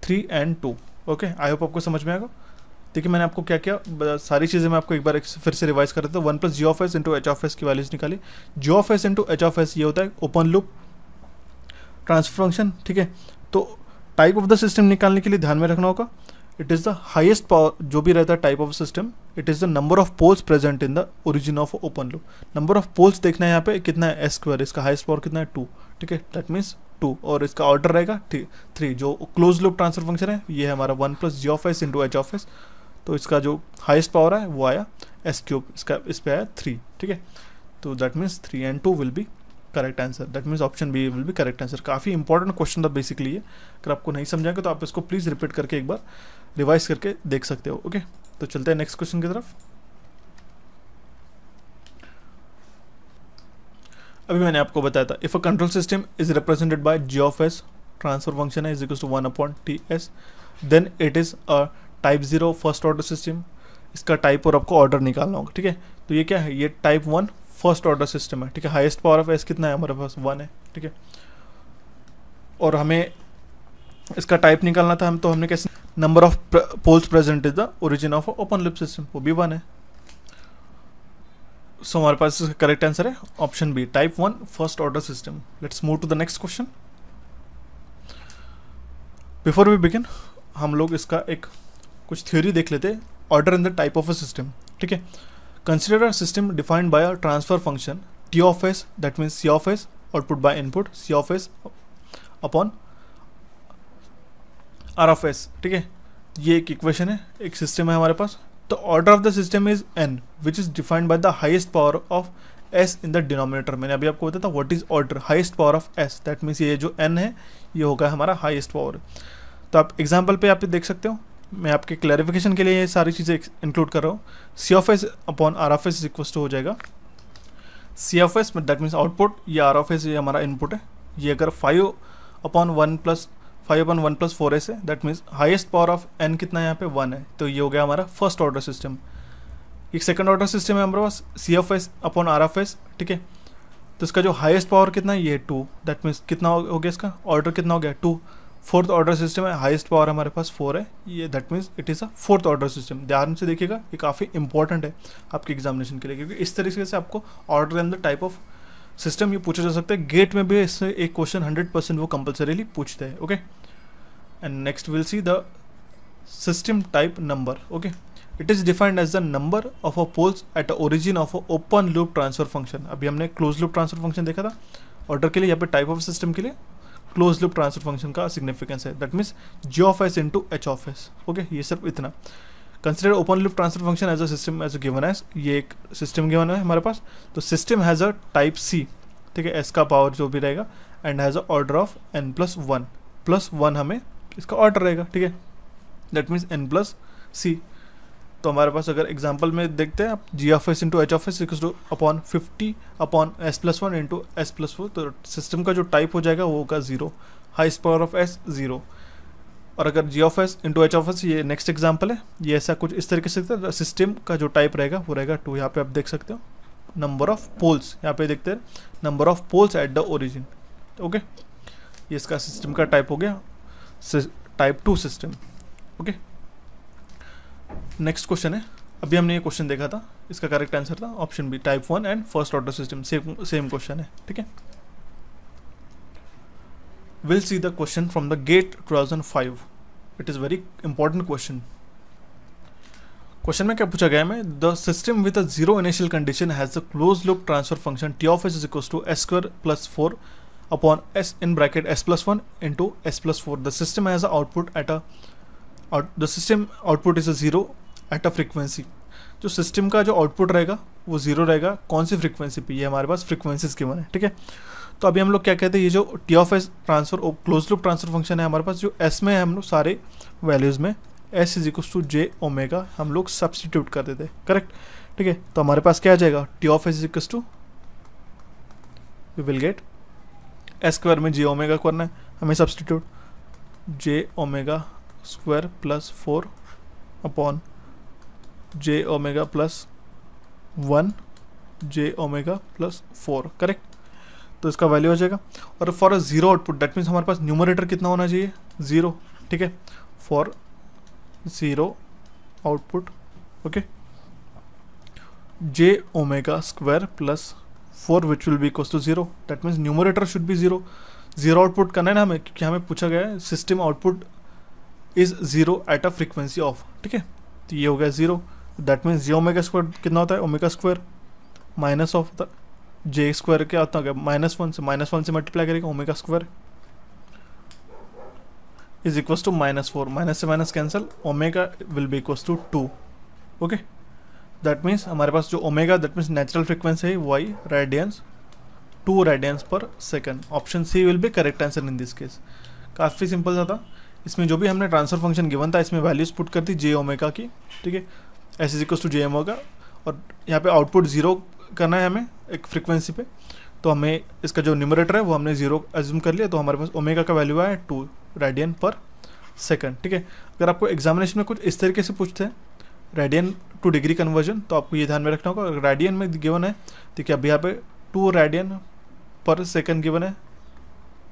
three and two okay I hope आपको समझ में आएगा देखिए मैंने आपको क्या किया सारी चीज़ें मैं आपको एक बार एक फिर से रिवाइज कर देता हूँ one plus G of S into H of s की वैल्यूज निकाली G of S into H of S ये होता है ओपन लूप ट्रांसफर फंक्शन ठीक है तो टाइप ऑफ द सिस्टम निकालने के लिए ध्यान में रखना होगा it is the highest power जो भी रहता है type of system it is the number of poles present in the origin of open loop number of poles देखना है यहाँ पे कितना है एस स्क्वायर इसका हाइस्ट पावर कितना है टू ठीक है दैट मीन्स टू और इसका ऑर्डर रहेगा थ्री जो क्लोज लूप ट्रांसफर फंक्शन है ये है हमारा one plus G of S into H of s तो इसका जो हाइस्ट पावर है वो आया एस क्यूब इसका इस पर आया थ्री ठीक है तो that means three and two will be correct answer that means option B will भी करेक्ट आंसर काफ़ी इंपॉर्टेंट क्वेश्चन था बेसिकली ये अगर आपको नहीं समझाएंगे तो आप इसको प्लीज़ रिपीट करके एक बार रिवाइज करके देख सकते हो ओके तो चलते हैं नेक्स्ट क्वेश्चन की तरफ अभी मैंने आपको बताया था if a control system is represented by G of S transfer function है is equal to one upon T s then it is a type zero first order system इसका टाइप और आपको ऑर्डर निकालना होगा ठीक है तो ये क्या है ये type one first order system है ठीक है हाईएस्ट पावर ऑफ एस कितना है हमारे पास वन है ठीक है और हमें इसका टाइप निकालना था हम तो हमने कैसे number of poles present is the origin of open loop system वो भी वन है सो हमारे पास इसका करेक्ट आंसर है option B type one first order system let's move to the next question before we begin हम लोग इसका एक कुछ थ्योरी देख लेते order in the type of a system ठीक है Consider a system defined by a transfer function t of s that means c of s output by input c of s upon r of s ठीक है ये एक equation है एक system है हमारे पास तो order of the system is n which is defined by the highest power of S in the denominator मैंने अभी आपको बताया था what is order highest power of s that means ये जो एन है ये होगा हमारा हाइएस्ट पावर तो आप एग्जाम्पल पे आप देख सकते हो मैं आपके क्लैरिफिकेशन के लिए ये सारी चीज़ें इंक्लूड कर रहा हूँ C of S upon R of S is equal to हो जाएगा C of s that means output ये आर ऑफ एस ये हमारा इनपुट है ये अगर five upon one plus five upon one plus four s है that means highest power of n कितना है यहाँ पे वन है तो ये हो गया हमारा फर्स्ट ऑर्डर सिस्टम एक सेकेंड ऑर्डर सिस्टम है हमारे पास C F s upon R of S ठीक है तो इसका जो हाइस्ट पावर कितना है ये टू दैट मीन्स कितना हो गया इसका ऑर्डर कितना हो गया टू फोर्थ ऑर्डर सिस्टम है हाईएस्ट पावर हमारे पास फोर है ये that means it is a fourth order system ध्यान से देखिएगा ये काफ़ी इंपॉर्टेंट है आपके एग्जामिनेशन के लिए क्योंकि इस तरीके से आपको order and the type of system ये पूछा जा सकता है गेट में भी इससे एक क्वेश्चन हंड्रेड परसेंट वो कंपल्सरीली पूछते हैं okay and next will see the system type number okay it is defined as the number of a poles at a origin of a open loop transfer function अभी हमने close loop transfer function देखा था order के लिए यहाँ पे type of system के लिए क्लोज लुप ट्रांसफर फंक्शन का सिग्निफिकेंस है that means G of S into H of S okay ये सिर्फ इतना consider open loop transfer function as a system as given है ये एक सिस्टम गिवन है हमारे पास तो system has a type C ठीक है एस का पावर जो भी रहेगा and has a order of N plus one plus one हमें इसका ऑर्डर रहेगा ठीक है that means N plus C तो हमारे पास अगर एग्जाम्पल में देखते हैं आप G of S into H of S equals to upon fifty upon S plus one into S plus four तो सिस्टम का जो टाइप हो जाएगा वो होगा ज़ीरो हाइस पावर ऑफ एस ज़ीरो और अगर G of S into H of S ये नेक्स्ट एग्जाम्पल है ये ऐसा कुछ इस तरीके से सिस्टम का जो टाइप रहेगा वो रहेगा टू यहाँ पे आप देख सकते हो नंबर ऑफ पोल्स यहाँ पे देखते हैं number of poles at the origin okay ये इसका सिस्टम का टाइप हो गया type two system okay next question है अभी हमने ये क्वेश्चन देखा था इसका करेक्ट आंसर था option B type one and first order system same same question है ठीक है will see the question from the GATE 2005 it is very important question question में क्या पूछा गया है the system with a zero initial condition has a close loop transfer function T of S is equal to S square plus four upon S in bracket S plus one into S plus four the system has a output at a out the system output is a zero at a frequency जो system का जो output रहेगा वो zero रहेगा कौन सी frequency पे ये हमारे पास फ्रीक्वेंसीज के मन है ठीक है तो अभी हम लोग क्या कहते हैं ये जो T of S transfer close loop transfer function है हमारे पास जो एस में है हम लोग सारे वैल्यूज़ में S is equal to J omega हम लोग सब्सटीट्यूट कर देते करेक्ट ठीक है तो हमारे पास क्या आ जाएगा T of S is equal to we will get S square में जे ओमेगा करना है हमें substitute J omega square plus four upon J omega plus one J omega plus four correct तो इसका वैल्यू हो जाएगा और for a zero output that means हमारे पास न्यूमरेटर कितना होना चाहिए ज़ीरो ठीक है for zero output okay J omega square plus four which will be equal to zero that means numerator should be zero zero output करना है ना हमें क्योंकि हमें पूछा गया है system output is zero at a frequency of ठीक है तो ये हो गया zero that means J omega square कितना होता है omega square minus of the J square क्या होता है माइनस वन से माइनस वन से मल्टीप्लाई करेगा omega square is equal to minus four minus से minus cancel omega will be equal to two okay that means हमारे पास जो omega that means natural frequency है वाई radians two radians per second option C will be correct answer in this case काफ़ी simple सा था इसमें जो भी हमने ट्रांसफर फंक्शन गिवन था इसमें वैल्यूज पुट कर दी जे ओमेगा की ठीक है S is equal to J M होगा और यहाँ पे आउटपुट ज़ीरो करना है हमें एक फ्रिक्वेंसी पे तो हमें इसका जो न्यूमरेटर है वो हमने ज़ीरो एज्यूम कर लिया तो हमारे पास ओमेगा का वैल्यू आया टू रेडियन पर सेकेंड ठीक है अगर आपको एग्जामिनेशन में कुछ इस तरीके से पूछते हैं रेडियन टू डिग्री कन्वर्जन तो आपको ये ध्यान में रखना होगा अगर रेडियन में गिवन है तो क्या अभी यहाँ पे two radian per second given है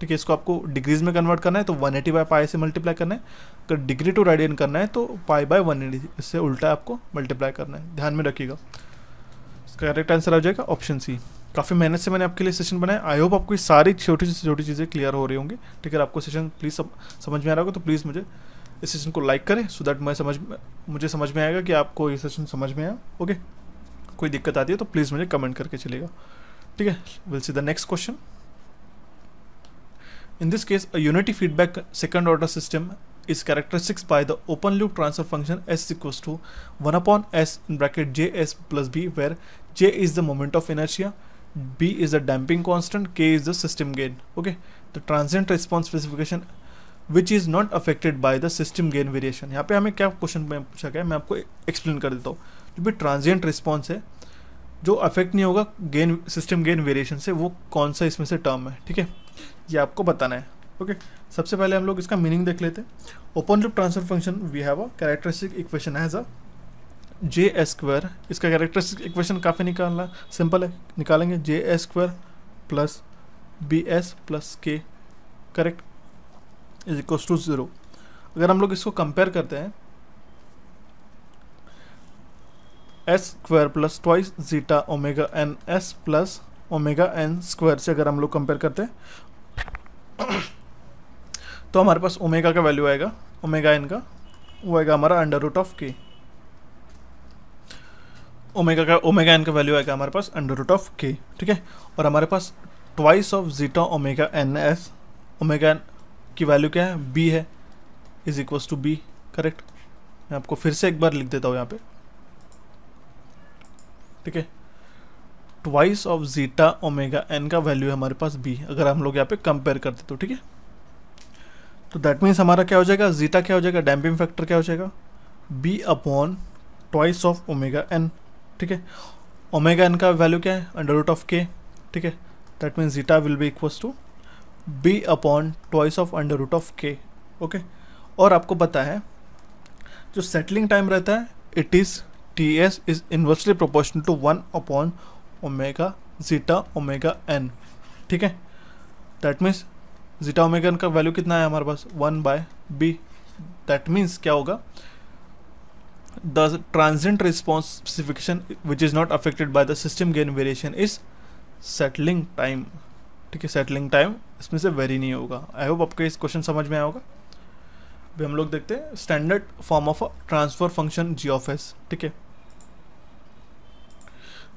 ठीक है इसको आपको डिग्रीज में कन्वर्ट करना है तो 180 एटी बाई पाई से मल्टीप्लाई करना है अगर डिग्री टू रेडियन करना है तो पाई बाय 180 इससे उल्टा आपको मल्टीप्लाई करना है ध्यान में रखिएगा इसका करेक्ट आंसर आ जाएगा ऑप्शन सी काफ़ी मेहनत से मैंने आपके लिए सेशन बनाया आई होप आपको सारी छोटी से छोटी चीज़ें क्लियर हो रही होंगी ठीक है आपको सेशन प्लीज़ समझ में आ रहा होगा तो प्लीज़ मुझे इस सेशन को लाइक करें सो दैट मैं समझ मुझे समझ में आएगा कि आपको ये सेशन समझ में आया ओके कोई दिक्कत आती है तो प्लीज़ मुझे कमेंट करके चलेगा ठीक है will see the next question In this case, a unity feedback second order system is characteristic by the open loop transfer function s equals to 1 upon s in bracket j s plus b where j is the moment of inertia b is the damping constant k is the system gain okay the transient response specification which is not affected by the system gain variation यहाँ पे हमें क्या question में पूछा गया मैं आपको explain कर देता हूँ जो भी ट्रांजिएंट रिस्पॉन्स है जो अफेक्ट नहीं होगा गेन सिस्टम गेन वेरिएशन से वो कौन सा इसमें से टर्म है ठीक है ये आपको बताना है ओके सबसे पहले हम लोग इसका मीनिंग देख लेते हैं open loop transfer function we have a characteristic equation has a J S square इसका कैरेक्टरिस्टिक इक्वेशन काफ़ी निकालना सिंपल है निकालेंगे J S square plus B S plus K correct is equal to zero अगर हम लोग इसको कंपेयर करते हैं S square plus twice zeta omega N S plus omega N square से अगर हम लोग कंपेयर करते हैं तो हमारे पास ओमेगा का वैल्यू आएगा ओमेगा एन का वो आएगा हमारा under root of K omega का ओमेगा एन का वैल्यू आएगा हमारे पास अंडर रूट ऑफ के ठीक है और हमारे पास twice of zeta omega N S omega N की वैल्यू क्या है बी है is equals to B correct मैं आपको फिर से एक बार लिख देता हूँ यहाँ पे ठीक है twice of zeta omega N का वैल्यू है हमारे पास बी अगर हम लोग यहाँ पे कंपेयर करते तो ठीक है तो दैट मीन्स हमारा क्या हो जाएगा जीटा क्या हो जाएगा डैम्पिंग फैक्टर क्या हो जाएगा B upon twice of omega N ठीक है ओमेगा एन का वैल्यू क्या है अंडर रूट ऑफ के ठीक है that means zeta will be equals to B upon twice of under root of K okay और आपको पता है जो सेटलिंग टाइम रहता है it is T S is inversely proportional to one upon omega zeta omega N ठीक है that means zeta omega N का वैल्यू कितना है हमारे पास one by B that means क्या होगा the transient response specification which is not affected by the system gain variation is settling time ठीक है सेटलिंग टाइम इसमें से वेरी नहीं होगा आई होप आपके इस क्वेश्चन समझ में आया होगा अभी हम लोग देखते हैं standard form of transfer function G of S ठीक है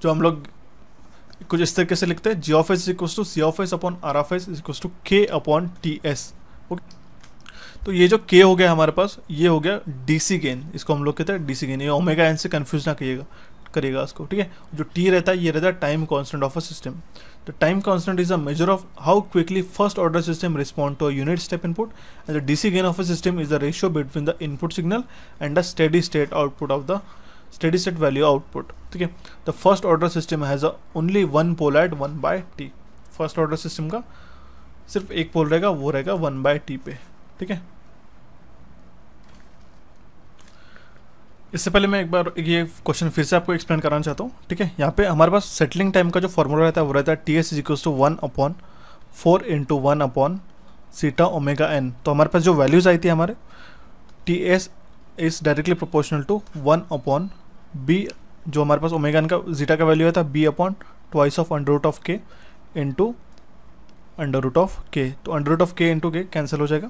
जो हम लोग कुछ इस तरीके से लिखते हैं G of S is to C of S upon R of S is to K upon T S okay तो ये जो के हो गया हमारे पास ये हो गया डीसी गेन इसको हम लोग कहते हैं डीसी गेन ये ओमेगा एन से कन्फ्यूज ना करिएगा करिएगा इसको ठीक है जो टी रहता है ये रहता है time constant of a system तो time constant is a measure of how quickly first order system respond to a unit step input and the DC gain of a system is the ratio between the input signal and the steady state output of the steady state value output ठीक है the first order system has only one pole at one by T first order system का सिर्फ एक पोल रहेगा वो रहेगा one by T पे ठीक है इससे पहले मैं एक बार ये क्वेश्चन फिर से आपको एक्सप्लेन कराना चाहता हूँ ठीक है यहाँ पे हमारे पास सेटलिंग टाइम का जो फॉर्मूला रहता है वो रहता है T S is equals to one upon four into one upon zeta omega N तो हमारे पास जो वैल्यूज़ आई थी हमारे T S is directly proportional to one upon B जो हमारे पास ओमेगा का जीटा का वैल्यू है था B upon twice of under root of K into under root of K तो under root of K into K cancel हो जाएगा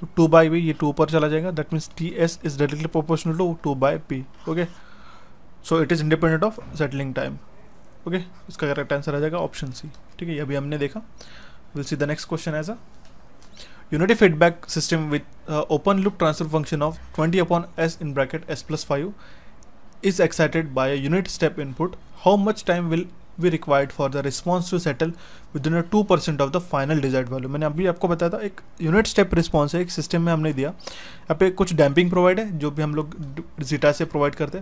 तो टू बाई बी ये टू ऊपर चला जाएगा that means T S is directly proportional to two by P okay so it is independent of settling time okay इसका correct answer आ जाएगा ऑप्शन सी ठीक है ये अभी हमने देखा will see the next question as a unity feedback system with uh, open loop transfer function of 20 upon s in bracket s plus 5 is excited by a unit step input how much time will be required for the response to settle within a 2% of the final desired value maine abhi aapko bataya tha ek unit step response response है एक system में हमने दिया यहाँ पे कुछ damping provide है जो भी हम लोग जीटा से प्रोवाइड करते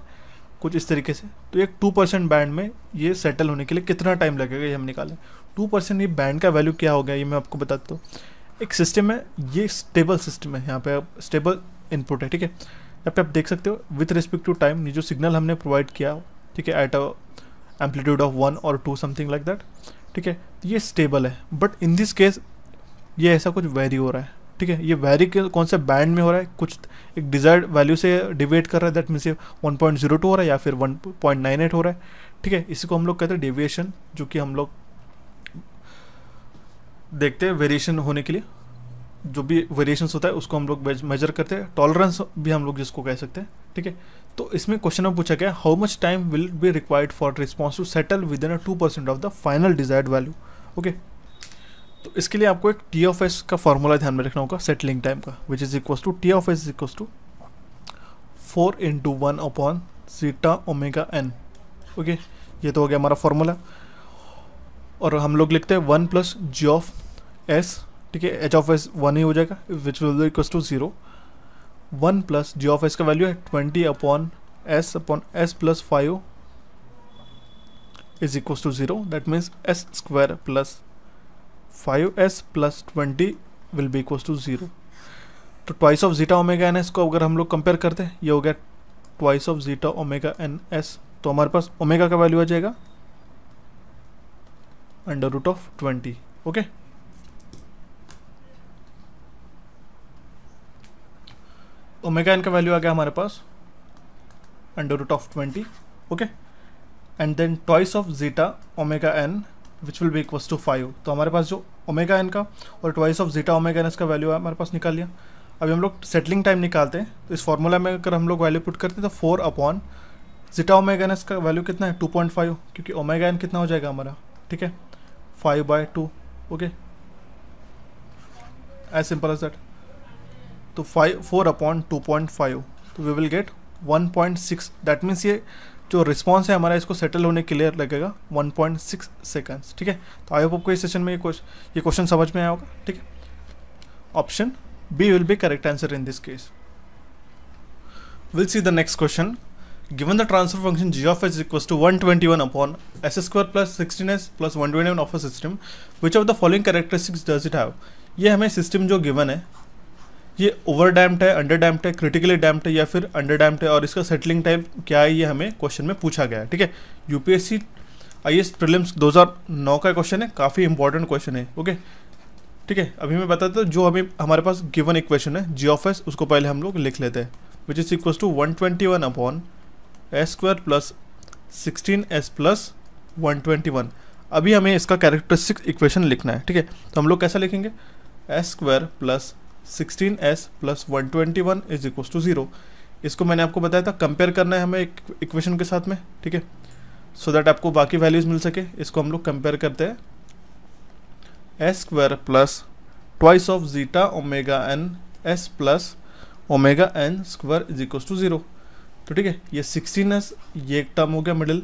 कुछ इस तरीके से तो एक टू परसेंट बैंड में ये सेटल होने के लिए कितना टाइम लगेगा ये हम निकालें टू परसेंट ये बैंड का वैल्यू क्या हो गया ये मैं आपको बताता हूँ एक सिस्टम है ये स्टेबल सिस्टम है यहाँ पे आप स्टेबल इनपुट है ठीक है यहाँ पे आप देख सकते हो विथ रिस्पेक्ट टू टाइम जो सिग्नल हमने प्रोवाइड किया ठीक है at a amplitude of one और टू समथिंग लाइक दैट ठीक है तो ये स्टेबल है बट इन दिस केस ये ऐसा कुछ वेरी हो रहा है ठीक है ये वेरी कौन से बैंड में हो रहा है कुछ एक डिजायर्ड वैल्यू से डिवेट कर रहा है दैट मीन्स ये वन हो रहा है या फिर वन हो रहा है ठीक है इसी को हम लोग कहते हैं डेविएशन जो कि हम लोग देखते हैं वेरिएशन होने के लिए जो भी वेरिएशन होता है उसको हम लोग मेजर करते हैं टॉलरेंस भी हम लोग जिसको कह सकते हैं ठीक है तो इसमें क्वेश्चन में पूछा गया how much time will be required for response to settle within two percent of the final desired value okay तो इसके लिए आपको एक टी ऑफ एस का फॉर्मूला ध्यान में रखना होगा सेटलिंग टाइम का which is equal to T of S equal to four into one upon zeta omega N okay ये तो हो गया हमारा फॉर्मूला और हम लोग लिखते हैं one plus G of S ठीक है एच ऑफ एस वन ही हो जाएगा which will equal to zero one plus G of S का वैल्यू है twenty upon S upon S plus five is equal to zero that means S square plus five S plus twenty will be equal to zero तो twice of zeta omega N S को अगर हम लोग compare करते हैं ये हो गया twice of zeta omega N s तो हमारे पास ओमेगा का वैल्यू आ जाएगा under root of twenty okay omega N का वैल्यू आ गया हमारे पास under root of twenty okay and then twice of zeta omega n which will be equals to five तो हमारे पास जो ओमेगा एन का और twice of zeta omega n इसका वैल्यू हमारे पास निकाल लिया अभी हम लोग सेटलिंग टाइम निकालते हैं तो इस फॉर्मूला में अगर हम लोग वैल्यू पुट करते हैं तो four upon zeta omega n इसका वैल्यू कितना है टू पॉइंट फाइव क्योंकि ओमेगा एन कितना हो जाएगा हमारा ठीक है five by two okay as simple as that तो five four upon two point five तो we will get one point six that means ये जो रिस्पॉन्स है हमारा इसको सेटल होने के लिए लगेगा वन पॉइंट सिक्स सेकेंड्स ठीक है तो आई होप आपको इस सेशन में ये क्वेश्चन ये क्वेश्चन समझ में आया होगा ठीक है option B will be correct answer in this case will see the next question G of S equal to one twenty one upon S square plus sixteen s plus one twenty one of a system which of the following characteristics does it have ये हमें system जो given है ये over damped है under damped है critically damped है या फिर अंडर डैम्प्ड है और इसका सेटलिंग टाइम क्या है ये हमें क्वेश्चन में पूछा गया है ठीक है यूपीएससी आई एस प्रिलिम्स 2009 का क्वेश्चन है काफ़ी इंपॉर्टेंट क्वेश्चन है ओके ठीक है अभी मैं बताता हूँ जो अभी हमारे पास गिवन इक्वेशन है जी ऑफ एस उसको पहले हम लोग लिख लेते हैं which is equal to one twenty one upon S square plus sixteen s plus one twenty one अभी हमें इसका कैरेक्टरिस्टिक इक्वेशन लिखना है ठीक है तो हम लोग कैसा लिखेंगे s square plus sixteen s plus one twenty one is equal to zero इसको मैंने आपको बताया था कंपेयर करना है हमें एक इक्वेशन के साथ में ठीक है सो दैट आपको बाकी वैल्यूज़ मिल सके इसको हम लोग कंपेयर करते हैं S square plus twice of zeta omega N S plus omega N square is equal to zero तो ठीक है ये सिक्सटीन एस ये एक टर्म हो गया मिडिल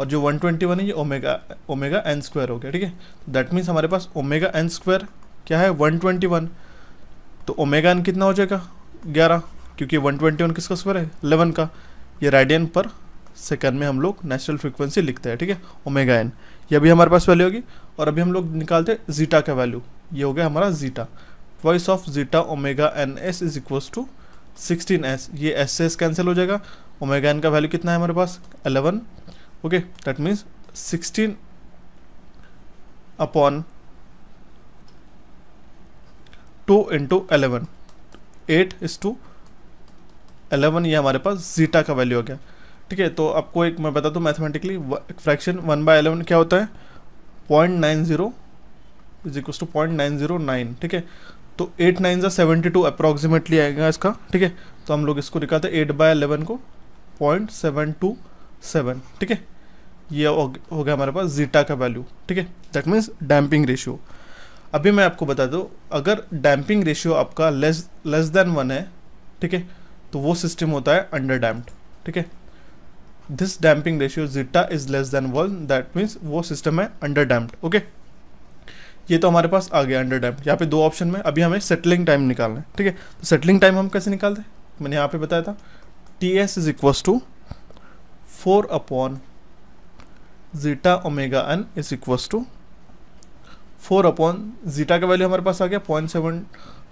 और जो 121 है ये ओमेगा ओमेगा एन स्क्वायर हो गया ठीक है दैट मीन्स हमारे पास ओमेगा एन स्क्वायर क्या है 121 तो ओमेगा एन कितना हो जाएगा ग्यारह क्योंकि वन ट्वेंटी वन किसका स्क्वायर है इलेवन का ये रेडियन पर सेकंड में हम लोग नेचुरल फ्रिक्वेंसी लिखते हैं ठीक है ओमेगा एन ये भी हमारे पास वैल्यू होगी और अभी हम लोग निकालते हैं जीटा का वैल्यू ये हो गया हमारा zeta twice of zeta omega N S is equals to sixteen s ये एस से एस कैंसिल हो जाएगा ओमेगा एन का वैल्यू कितना है हमारे पास eleven okay that means sixteen upon two into eleven eight is to eleven ये हमारे पास जीटा का वैल्यू आ गया ठीक है तो आपको एक मैं बता दूँ mathematically fraction one by eleven क्या होता है point nine zero is equal to point nine zero nine ठीक है तो एट नाइन जो सेवेंटी टू अप्रॉक्सीमेटली आएगा इसका ठीक है तो हम लोग इसको निकालते हैं एट बाय एलेवन को पॉइंट सेवन टू सेवन ठीक है ये हो गया हमारे पास जीटा का वैल्यू ठीक है दैट मीन्स डैम्पिंग रेशियो अभी मैं आपको बता दूँ अगर डैम्पिंग रेशियो आपका लेस लेस देन वन है ठीक है तो वो सिस्टम होता है अंडर डैम्प्ड ठीक है this damping ratio zeta is less than one that means वो सिस्टम है अंडर डैम्प्ड ओके ये तो हमारे पास आ गया अंडर डैम्प्ड यहाँ पे दो ऑप्शन में अभी हमें सेटलिंग टाइम निकालना है ठीक है तो सेटलिंग टाइम हम कैसे निकालते हैं मैंने यहाँ पे बताया था T S is equals to four upon zeta omega n is equals to four upon zeta का वैल्यू हमारे पास आ गया point seven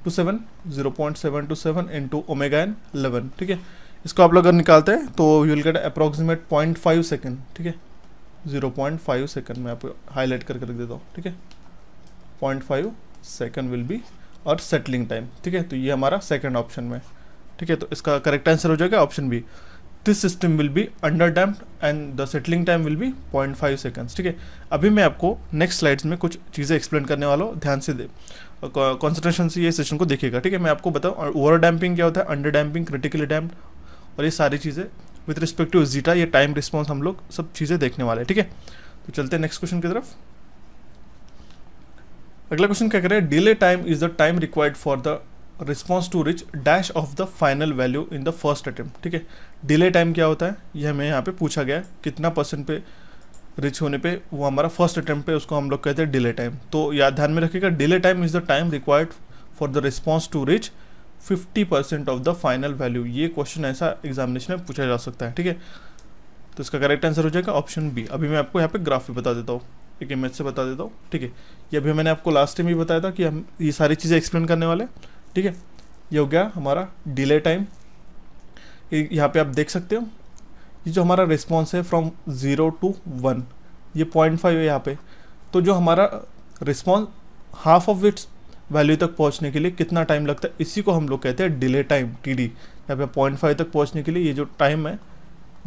two seven zero point seven two seven into omega n eleven ठीक है इसको आप लोग अगर निकालते हैं तो you will get approximate point five second ठीक है जीरो पॉइंट फाइव सेकेंड मैं आपको हाईलाइट करके रख देता हूँ ठीक है point five second will be और सेटलिंग टाइम ठीक है तो ये हमारा सेकेंड ऑप्शन में ठीक है तो इसका करेक्ट आंसर हो जाएगा option B this system will be underdamped and the settling time will be 0.5 seconds ठीक है अभी मैं आपको नेक्स्ट स्लाइड्स में कुछ चीज़ें एक्सप्लेन करने वाला हूँ ध्यान से दे कॉन्सेंट्रेशन से ये सेशन को देखिएगा ठीक है मैं आपको बताऊँ ओवर डैम्पिंग क्या होता है अंडर डैम्पिंग क्रिटिकली डैम्प और ये सारी चीज़ें विथ रिस्पेक्ट टू जीटा ये टाइम रिस्पॉन्स हम लोग सब चीज़ें देखने वाले हैं ठीक है तो चलते हैं नेक्स्ट क्वेश्चन की तरफ अगला क्वेश्चन क्या करें delay time is the time required for the response to reach dash of the final value in the first attempt ठीक है डिले टाइम क्या होता है यह हमें यहाँ पे पूछा गया कितना परसेंट पे रिच होने पे वो हमारा फर्स्ट अटेम्प्ट उसको हम लोग कहते हैं डिले टाइम तो याद ध्यान में रखिएगा delay time is the time required for the response to reach 50 percent of the final value ये क्वेश्चन ऐसा एग्जामिनेशन में पूछा जा सकता है ठीक है तो इसका करेक्ट आंसर हो जाएगा ऑप्शन बी अभी मैं आपको यहाँ पे ग्राफ भी बता देता हूँ एक इमेज से बता देता हूँ ठीक है ये अभी मैंने आपको लास्ट टाइम भी बताया था कि हम ये सारी चीज़ें एक्सप्लेन करने वाले हैं ठीक है ये हो गया हमारा डिले टाइम यहाँ पे आप देख सकते हो ये जो हमारा रिस्पॉन्स है फ्रॉम ज़ीरो टू वन ये पॉइंट फाइव है यहाँ पे तो जो हमारा response half of its value तक पहुँचने के लिए कितना टाइम लगता है इसी को हम लोग कहते हैं डिले टाइम टी डी यहाँ पे पॉइंट फाइव तक पहुँचने के लिए ये जो टाइम है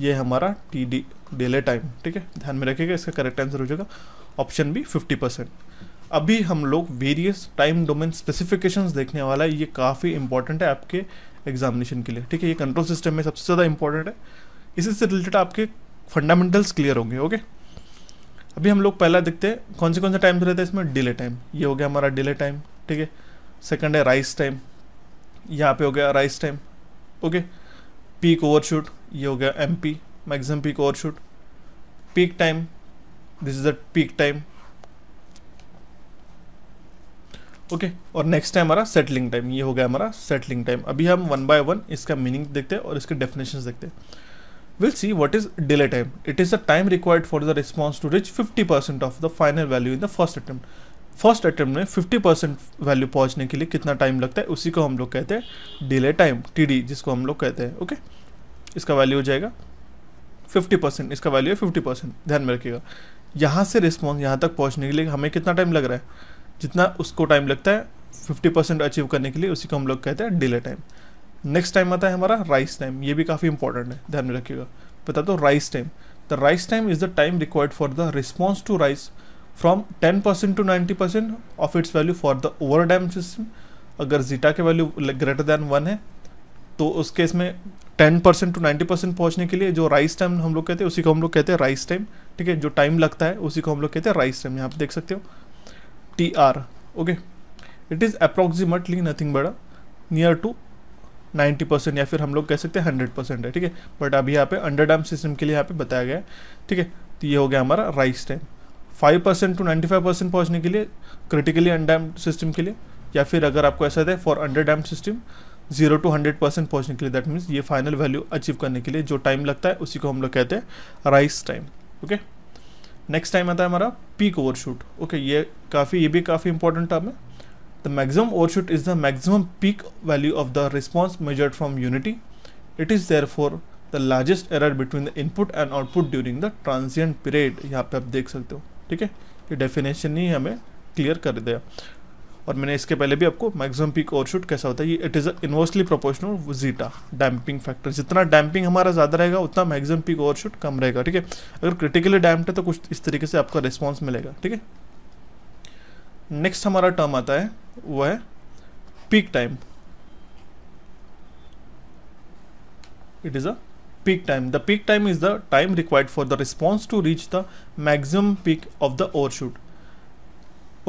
ये हमारा टी डी डिले टाइम ठीक है ध्यान में रखिएगा इसका करेक्ट आंसर हो जाएगा ऑप्शन बी फिफ्टी परसेंट अभी हम लोग वेरियस टाइम डोमेन स्पेसिफिकेशन देखने वाला है ये काफ़ी इंपॉर्टेंट है आपके एग्जामिनेशन के लिए ठीक है ये कंट्रोल सिस्टम में सबसे ज़्यादा इंपॉर्टेंट है इसी से रिलेटेड आपके फंडामेंटल्स क्लियर होंगे ओके अभी हम लोग पहला देखते हैं कौन से कौन से टाइम रहते हैं इसमें डिले टाइम ये हो गया हमारा डिले टाइम ठीक है सेकंड है राइस टाइम यहाँ पे हो गया rise time okay peak overshoot ये हो गया M P maximum peak overshoot peak time this is the peak time okay okay, और नेक्स्ट है हमारा सेटलिंग टाइम ये हो गया हमारा सेटलिंग टाइम अभी हम वन बाय वन इसका मीनिंग देखते हैं और इसके डेफिनेशन देखते हैं will see what is delay time it is the time required for the response to reach fifty percent of the final value in the first attempt first attempt में fifty percent value पहुंचने के लिए कितना time लगता है उसी को हम लोग कहते हैं डिले टाइम टी जिसको हम लोग कहते हैं ओके okay? इसका वैल्यू हो जाएगा फिफ्टी परसेंट इसका वैल्यू है फिफ्टी परसेंट ध्यान में रखिएगा यहाँ से रिस्पॉन्स यहाँ तक पहुँचने के लिए हमें कितना टाइम लग रहा है जितना उसको टाइम लगता है फिफ्टी परसेंट अचीव करने के लिए उसी को हम लोग कहते हैं डिले टाइम नेक्स्ट टाइम आता है हमारा राइस टाइम ये भी काफ़ी इंपॉर्टेंट है ध्यान में रखिएगा बता दो rise time the rise time is the time required for the response to rise from ten percent to ninety percent of its value for the over damped system अगर जीटा के वैल्यू ग्रेटर दैन वन है तो उस case में ten percent to ninety percent पहुँचने के लिए जो राइस टाइम हम लोग कहते हैं उसी को हम लोग कहते हैं राइस टाइम ठीक है जो टाइम लगता है उसी को हम लोग कहते हैं राइस टाइम यहाँ पर देख सकते हो T R okay it is approximately nothing बड़ा नियर टू 90 परसेंट या फिर हम लोग कह सकते हैं 100 परसेंट है ठीक है बट अभी यहाँ पे अंडर डैम सिस्टम के लिए यहाँ पे बताया गया है ठीक है तो ये हो गया हमारा rise time 5 percent to 95 percent पहुँचने के लिए क्रिटिकली अंडर डैम सिस्टम के लिए या फिर अगर आपको ऐसा दे for under damped system zero to hundred percent पहुँचने के लिए दैट मीन्स ये फाइनल वैल्यू अचीव करने के लिए जो टाइम लगता है उसी को हम लोग कहते हैं rise time okay next time आता है हमारा पीक ओवरशूट ओके ये काफ़ी ये भी काफ़ी इंपॉर्टेंट टर्म है the maximum overshoot is the maximum peak value of the response measured from unity it is there for the largest error between the input and output during the transient period यहाँ पे आप देख सकते हो ठीक है ये डेफिनेशन ही हमें क्लियर कर दिया और मैंने इसके पहले भी आपको मैक्सिमम पीक ओवरशूट कैसा होता है ये it is inversely proportional zeta damping factor जितना डैम्पिंग हमारा ज़्यादा रहेगा उतना मैक्सिमम पीक ओवरशूट कम रहेगा ठीक है अगर क्रिटिकली डैम्प्ट है तो कुछ इस तरीके से आपका रिस्पॉन्स मिलेगा ठीक है नेक्स्ट हमारा टर्म आता है वो है peak time it is a peak time the peak time is the time required for the response to reach the maximum peak of the overshoot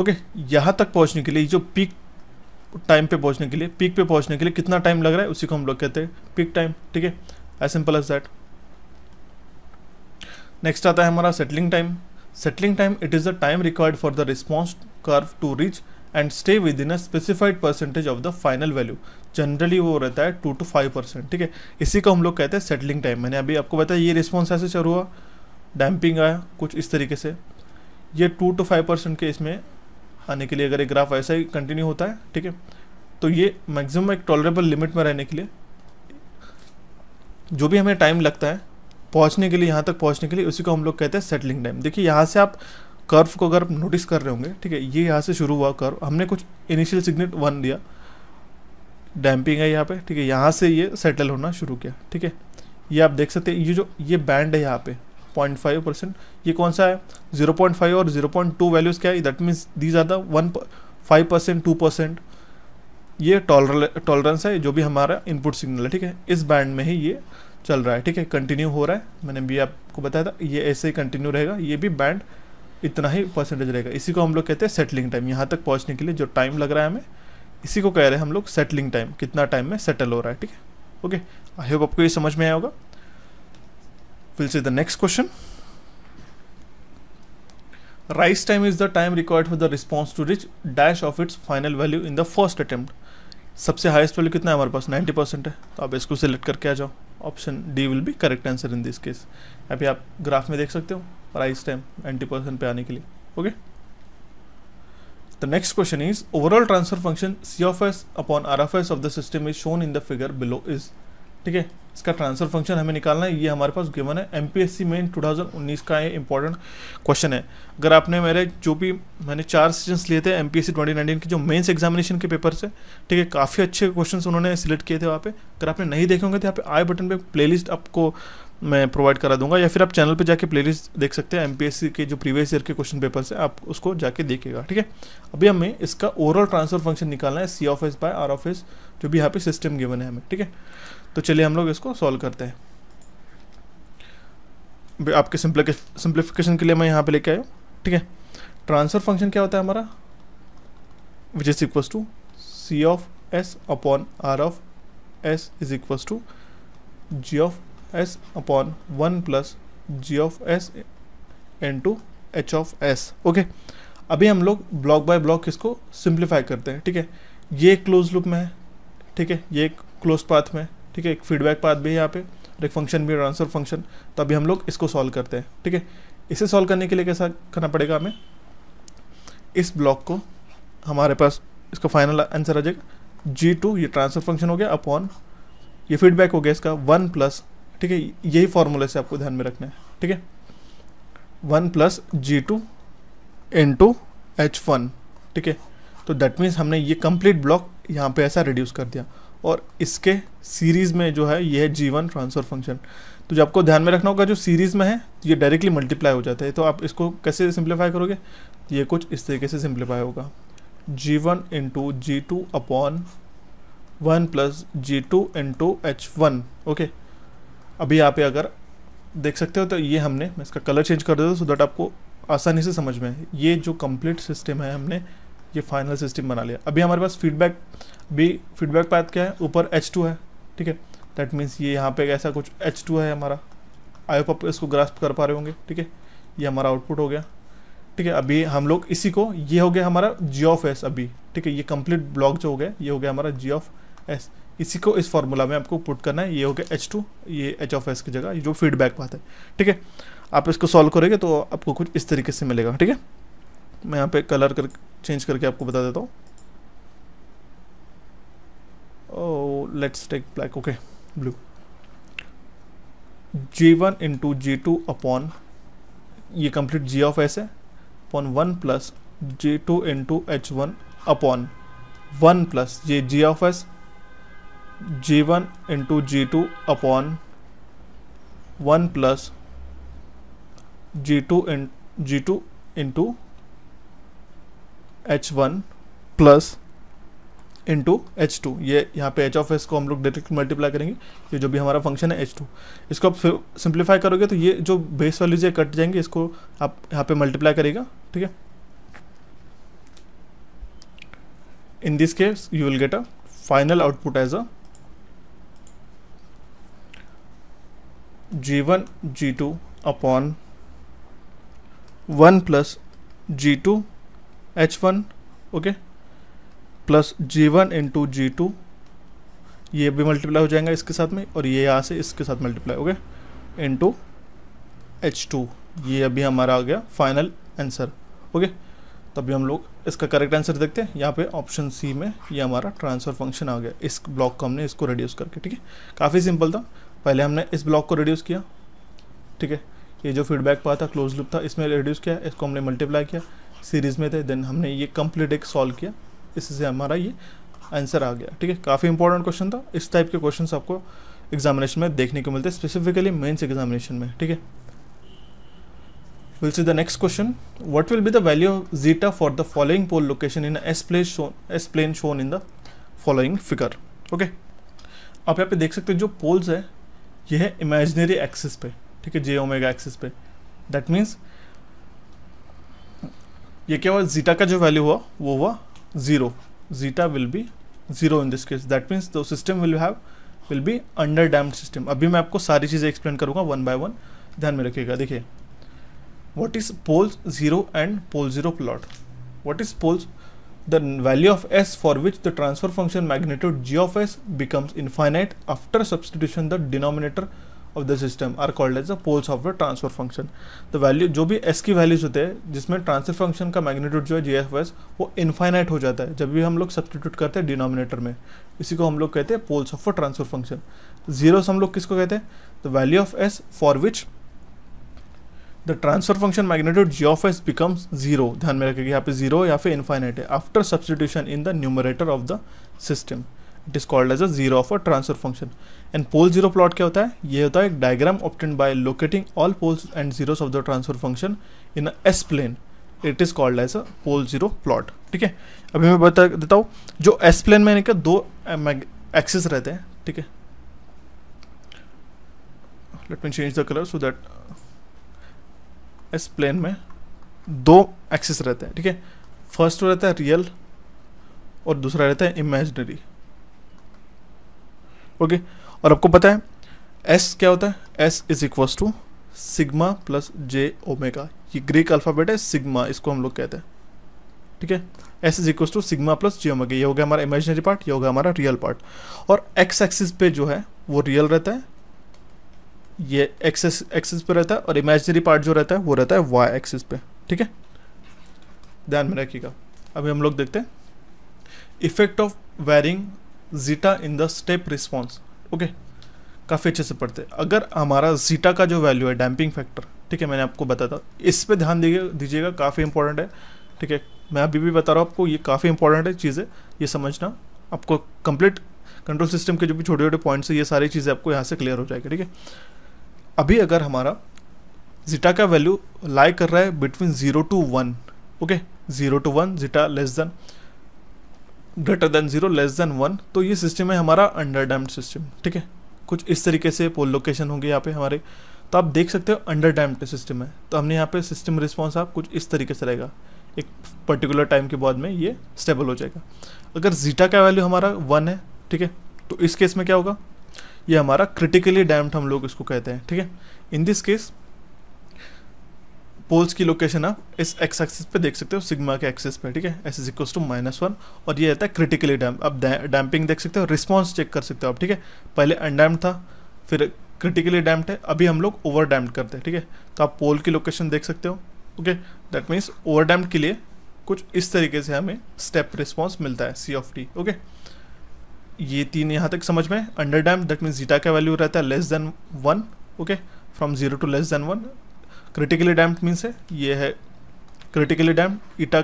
okay यहाँ तक पहुँचने के लिए जो पीक टाइम पे पहुँचने के लिए पीक पे पहुँचने के लिए कितना टाइम लग रहा है उसी को हम लोग कहते हैं पीक टाइम ठीक है as simple as that next आता है हमारा settling time settling time it is the time required for the response curve to reach and stay within a specified percentage of the final value generally वो रहता है to to five percent ठीक है इसी को हम लोग कहते हैं सेटलिंग टाइम मैंने अभी आपको बताया ये रिस्पॉन्स ऐसे शुरू हुआ डैम्पिंग आया कुछ इस तरीके से ये टू टू फाइव परसेंट के इसमें आने के लिए अगर एक ग्राफ ऐसा ही कंटिन्यू होता है ठीक है तो ये मैक्सिमम एक टॉलरेबल लिमिट में रहने के लिए जो भी हमें टाइम लगता है पहुंचने के लिए यहाँ तक पहुंचने के लिए उसी को हम लोग कहते हैं सेटलिंग टाइम देखिए यहाँ से आप कर्व को अगर नोटिस कर रहे होंगे ठीक है ये यहाँ से शुरू हुआ कर्व हमने कुछ इनिशियल सिग्नेट वन दिया डैम्पिंग है यहाँ पे ठीक है यहाँ से ये सेटल होना शुरू किया ठीक है ये आप देख सकते हैं ये जो ये बैंड है यहाँ पे पॉइंट फाइव परसेंट ये कौन सा है जीरो पॉइंट फाइव और जीरो पॉइंट टू वैल्यूज़ क्या है that means these are the one five percent two percent ये टॉलरेंस है जो भी हमारा इनपुट सिग्नल है ठीक है इस बैंड में ही ये चल रहा है ठीक है कंटिन्यू हो रहा है मैंने भी आपको बताया था ये ऐसे ही कंटिन्यू रहेगा ये भी बैंड इतना ही परसेंटेज रहेगा इसी को हम लोग कहते हैं सेटलिंग टाइम यहाँ तक पहुँचने के लिए जो टाइम लग रहा है हमें इसी को कह रहे हैं हम लोग सेटलिंग टाइम कितना टाइम में सेटल हो रहा है ठीक है ओके आई होप आपको ये समझ में आया होगा We'll see the next question. Rise time is the time required for the response to reach dash of its final value in the first attempt. सबसे हाईएस्ट वैल्यू कितना है हमारे पास 90 परसेंट है तो आप इसको सिलेक्ट करके आ जाओ option D will be correct answer in this case अभी आप ग्राफ में देख सकते हो राइस टाइम 90 परसेंट पे आने के लिए okay the next question is overall transfer function C of S upon R of s of the system is shown in the figure below is ठीक है इसका ट्रांसफर फंक्शन हमें निकालना है ये हमारे पास गिवन है एमपीएससी मेन 2019 का ये इंपॉर्टेंट क्वेश्चन है अगर आपने मेरे जो भी मैंने चार सेशंस लिए थे एमपीएससी 2019 के जो मेंस एग्जामिनेशन के पेपर से ठीक है काफ़ी अच्छे क्वेश्चंस उन्होंने सिलेक्ट किए थे वहाँ पे अगर आपने नहीं देखे होंगे तो यहाँ पे आई बटन प्ले लिस्ट आपको मैं प्रोवाइड करा दूंगा या फिर आप चैनल जाकर जाके लिस्ट देख सकते हैं सी के जो प्रीवियस ईयर के क्वेश्चन पेपर से आप उसको जाके देखिएगा ठीक है अभी हमें इसका ओवरऑल ट्रांसफर फंक्शन निकालना है C of s by R of s जो भी यहाँ पे सिस्टम गिवन है हमें ठीक है तो चलिए हम लोग इसको सॉल्व करते हैं आपके सिंप्लीफिकेशन के लिए मैं यहाँ पे लेके आया हूँ ठीक है ट्रांसफर फंक्शन क्या होता है हमारा which is equal to C of S upon R of S is equal to G of S upon one plus G of s N to H of S okay अभी हम लोग block by block इसको simplify करते हैं ठीक है ये close loop में है ठीक है ये क्लोज पाथ में ठीक है एक फीडबैक पाथ भी है यहाँ पे और एक फंक्शन भी ट्रांसफर फंक्शन तभी हम लोग इसको सॉल्व करते हैं ठीक है इसे सॉल्व करने के लिए कैसा करना पड़ेगा हमें इस ब्लॉक को हमारे पास इसका फाइनल आंसर आ जाएगा जी टू ये ट्रांसफर फंक्शन हो गया अपॉन ये फीडबैक हो गया इसका वन प्लस ठीक है यही फार्मूला से आपको ध्यान में रखना है ठीक है one plus G two into H one ठीक है तो दैट मीन्स हमने ये कंप्लीट ब्लॉक यहाँ पे ऐसा रिड्यूस कर दिया और इसके सीरीज़ में जो है यह है जी वन ट्रांसफर फंक्शन तो जो आपको ध्यान में रखना होगा जो सीरीज़ में है ये डायरेक्टली मल्टीप्लाई हो जाता है तो आप इसको कैसे सिंप्लीफाई करोगे ये कुछ इस तरीके से सिंप्लीफाई होगा G one into G two upon one plus G two into H one okay अभी आप अगर देख सकते हो तो ये हमने मैं इसका कलर चेंज कर देता हूँ सो दैट आपको आसानी से समझ में ये जो कंप्लीट सिस्टम है हमने ये फाइनल सिस्टम बना लिया अभी हमारे पास फीडबैक भी फीडबैक पाथ क्या है ऊपर एच टू है ठीक है दैट मीन्स ये यहाँ पे ऐसा कुछ एच टू है हमारा आई होप आप इसको ग्रास्प कर पा रहे होंगे ठीक है ये हमारा आउटपुट हो गया ठीक है अभी हम लोग इसी को ये हो गया हमारा जी ऑफ एस अभी ठीक है ये कंप्लीट ब्लॉक जो हो गया ये हो गया हमारा जी ऑफ एस इसी को इस फॉर्मूला में आपको पुट करना है ये हो गया एच टू ये एच ऑफ एस की जगह जो फीडबैक पाते है ठीक है आप इसको सॉल्व करोगे तो आपको कुछ इस तरीके से मिलेगा ठीक है मैं यहाँ पे कलर कर चेंज करके आपको बता देता हूँ let's take black okay blue G one into G two upon ये कंप्लीट जी ऑफ एस है upon one plus G two into H one upon one plus ये G of S G one into G two upon one plus G two in G two into H one plus into H two ये यहाँ पे H of S को हम लोग direct multiply करेंगे ये जो भी हमारा फंक्शन है एच टू इसको आप सिंप्लीफाई करोगे तो ये जो बेस वैल्यूज है कट जाएंगे इसको आप यहाँ पे मल्टीप्लाई करेगा ठीक है in you will get a final output as a G one G two upon one plus G two H one okay plus G one into G two ये भी मल्टीप्लाई हो जाएगा इसके साथ में और ये यहाँ से इसके साथ multiply okay into H two ये अभी हमारा आ गया फाइनल आंसर ओके तभी हम लोग इसका करेक्ट आंसर देखते हैं यहाँ पे ऑप्शन सी में ये हमारा ट्रांसफर फंक्शन आ गया इस ब्लॉक को हमने इसको रिड्यूस करके ठीक है काफ़ी सिंपल था पहले हमने इस ब्लॉक को रिड्यूस किया ठीक है ये जो फीडबैक पा था क्लोज लूप था इसमें रिड्यूस किया इसको हमने मल्टीप्लाई किया सीरीज़ में थे देन हमने ये कंप्लीट एक सॉल्व किया इससे हमारा ये आंसर आ गया ठीक है काफ़ी इंपॉर्टेंट क्वेश्चन था इस टाइप के क्वेश्चन आपको एग्जामिनेशन में देखने को मिलते हैं स्पेसिफिकली मेन्स एग्जामिनेशन में ठीक है will see the next question what will be the value of zeta for the following pole location in S plane shown S plane shown in the following figure okay आप यहाँ पे देख सकते हो जो पोल्स है यह है इमेजनरी एक्सिस पे ठीक है जे ओमेगा एक्सिस पे दैट मीन्स ये क्या हुआ जीटा का जो वैल्यू हुआ वो हुआ zero zeta will be zero in this case that means the system will have will be under damped system अभी मैं आपको सारी चीज़ें एक्सप्लेन करूँगा वन बाय वन ध्यान में रखिएगा देखिए what is poles zero and pole zero plot what is poles the value of S for which the transfer function magnitude G of S becomes infinite after substitution the denominator of the system are called as poles of the transfer function तो value जो भी S की values होते हैं जिसमें transfer function का magnitude जो है जी एफ एस वो इन्फाइनाइट हो जाता है जब भी हम लोग सब्सटीट्यूट करते हैं डिनोमिनेटर में इसी को हम लोग कहते हैं of a transfer function zero हम लोग किसको कहते हैं the value of S for which the transfer function magnitude G of S becomes zero ध्यान में रखेगा यहाँ पे जीरो या फिर इन्फाइनाइट है after substitution in the numerator of the system it is called as a zero of a transfer function and pole zero plot क्या होता है ये होता है एक diagram obtained by locating all poles and zeros of the transfer function in S plane it is called as a pole zero plot ठीक है अभी मैं बता देता हूँ जो एस प्लेन में क्या दो एक्सेस रहते हैं ठीक है let me change the colour so that S plane में दो एक्सेस रहते हैं ठीक है फर्स्ट रहता है रियल और दूसरा रहता है इमेजनरी ओके okay? और आपको पता है एस क्या होता है S is equals to sigma plus J omega ये ग्रीक अल्फ़ाबेट है सिग्मा इसको हम लोग कहते हैं ठीक है S is equals to sigma plus J omega ये हो गया हमारा इमेजिनरी पार्ट ये हो गया हमारा रियल पार्ट और एक्स एक्सिस पे जो है वो रियल रहता है ये एक्सेस एक्सिस पे रहता है और इमेजनरी पार्ट जो रहता है वो रहता है वाई एक्सिस पे ठीक है ध्यान में रखिएगा अभी हम लोग देखते हैं effect of varying zeta in the step response okay काफ़ी अच्छे से पढ़ते अगर हमारा जीटा का जो वैल्यू है डैम्पिंग फैक्टर ठीक है मैंने आपको बताया था इस पर ध्यान दीजिएगा काफ़ी इंपॉर्टेंट है ठीक है मैं अभी भी बता रहा हूँ आपको ये काफ़ी इंपॉर्टेंट है चीज़ें ये समझना आपको कंप्लीट कंट्रोल सिस्टम के जो भी छोटे छोटे पॉइंट्स हैं ये सारी चीज़ें आपको यहाँ से क्लियर हो जाएगी ठीक है अभी अगर हमारा जीटा का वैल्यू लाई कर रहा है between zero to one okay zero to one zeta less than greater than zero less than one तो ये सिस्टम है हमारा अंडर डैम्प्ड सिस्टम ठीक है कुछ इस तरीके से पोल लोकेशन होंगे यहाँ पे हमारे तो आप देख सकते हो अंडर डैम्प्ड सिस्टम है तो हमने यहाँ पे सिस्टम रिस्पॉन्स आप कुछ इस तरीके से रहेगा एक पर्टिकुलर टाइम के बाद में ये स्टेबल हो जाएगा अगर जीटा का वैल्यू हमारा वन है ठीक है तो इस केस में क्या होगा ये हमारा क्रिटिकली डैम्प्ड हम लोग इसको कहते हैं ठीक है इन दिस केस पोल्स की लोकेशन आप इस एक्स एक्सिस पे देख सकते हो सिग्मा के एक्सिस पे ठीक है S is equals to minus one और ये रहता है क्रिटिकली डैम आप डैम्पिंग देख सकते हो रिस्पॉन्स चेक कर सकते हो आप ठीक है पहले अनडैम्प था फिर क्रिटिकली डैम्प है अभी हम लोग ओवर डैम्प्ड करते हैं ठीक है थीके? तो आप पोल की लोकेशन देख सकते हो okay that means over damped के लिए कुछ इस तरीके से हमें स्टेप रिस्पॉन्स मिलता है सी ऑफ टी ओके ये तीन यहाँ तक समझ में under damp that means zeta का वैल्यू रहता है less than one okay from zero to less than one critically damp means है ये है क्रिटिकली डैम्प ईटा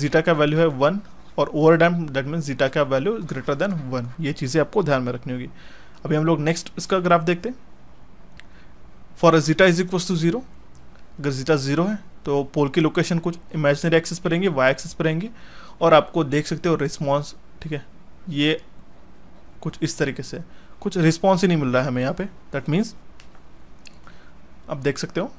जीटा का वैल्यू है वन और over damp that means zeta का वैल्यू ग्रेटर देन वन ये चीज़ें आपको ध्यान में रखनी होगी अभी हम लोग नेक्स्ट इसका ग्राफ देखते हैं for a zeta is equal to zero अगर जीटा जीरो है तो पोल की लोकेशन कुछ इमेजनरी एक्सेस पर रहेंगी वाई एक्सेस पर रहेंगी और आपको देख सकते हो रिस्पॉन्स ठीक है ये कुछ इस तरीके से कुछ रिस्पॉन्स ही नहीं मिल रहा है हमें यहाँ पे दैट मीन्स आप देख सकते हो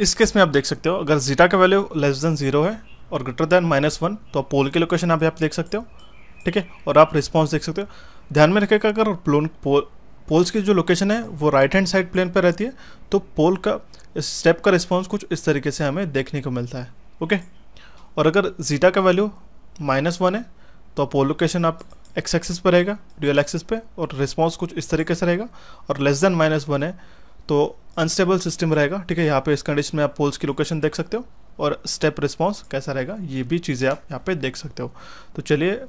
इस केस में आप देख सकते हो अगर जीटा का वैल्यू लेस देन जीरो है और ग्रेटर देन माइनस वन तो आप पोल की लोकेशन आप यहाँ देख सकते हो ठीक है और आप रिस्पॉन्स देख सकते हो ध्यान में रखेगा अगर प्लोन पोल पोल्स की जो लोकेशन है वो राइट हैंड साइड प्लेन पर रहती है तो पोल का स्टेप का रिस्पॉन्स कुछ इस तरीके से हमें देखने को मिलता है ओके और अगर जीटा का वैल्यू माइनस वन है तो पोल लोकेशन आप एक्स एक्सिस पर रहेगा रियल एक्सिस पे और रिस्पॉन्स कुछ इस तरीके से रहेगा और लेस देन माइनस वन है तो अनस्टेबल सिस्टम रहेगा ठीक है यहाँ पे इस कंडीशन में आप पोल्स की लोकेशन देख सकते हो और स्टेप रिस्पॉन्स कैसा रहेगा ये भी चीज़ें आप यहाँ पे देख सकते हो तो चलिए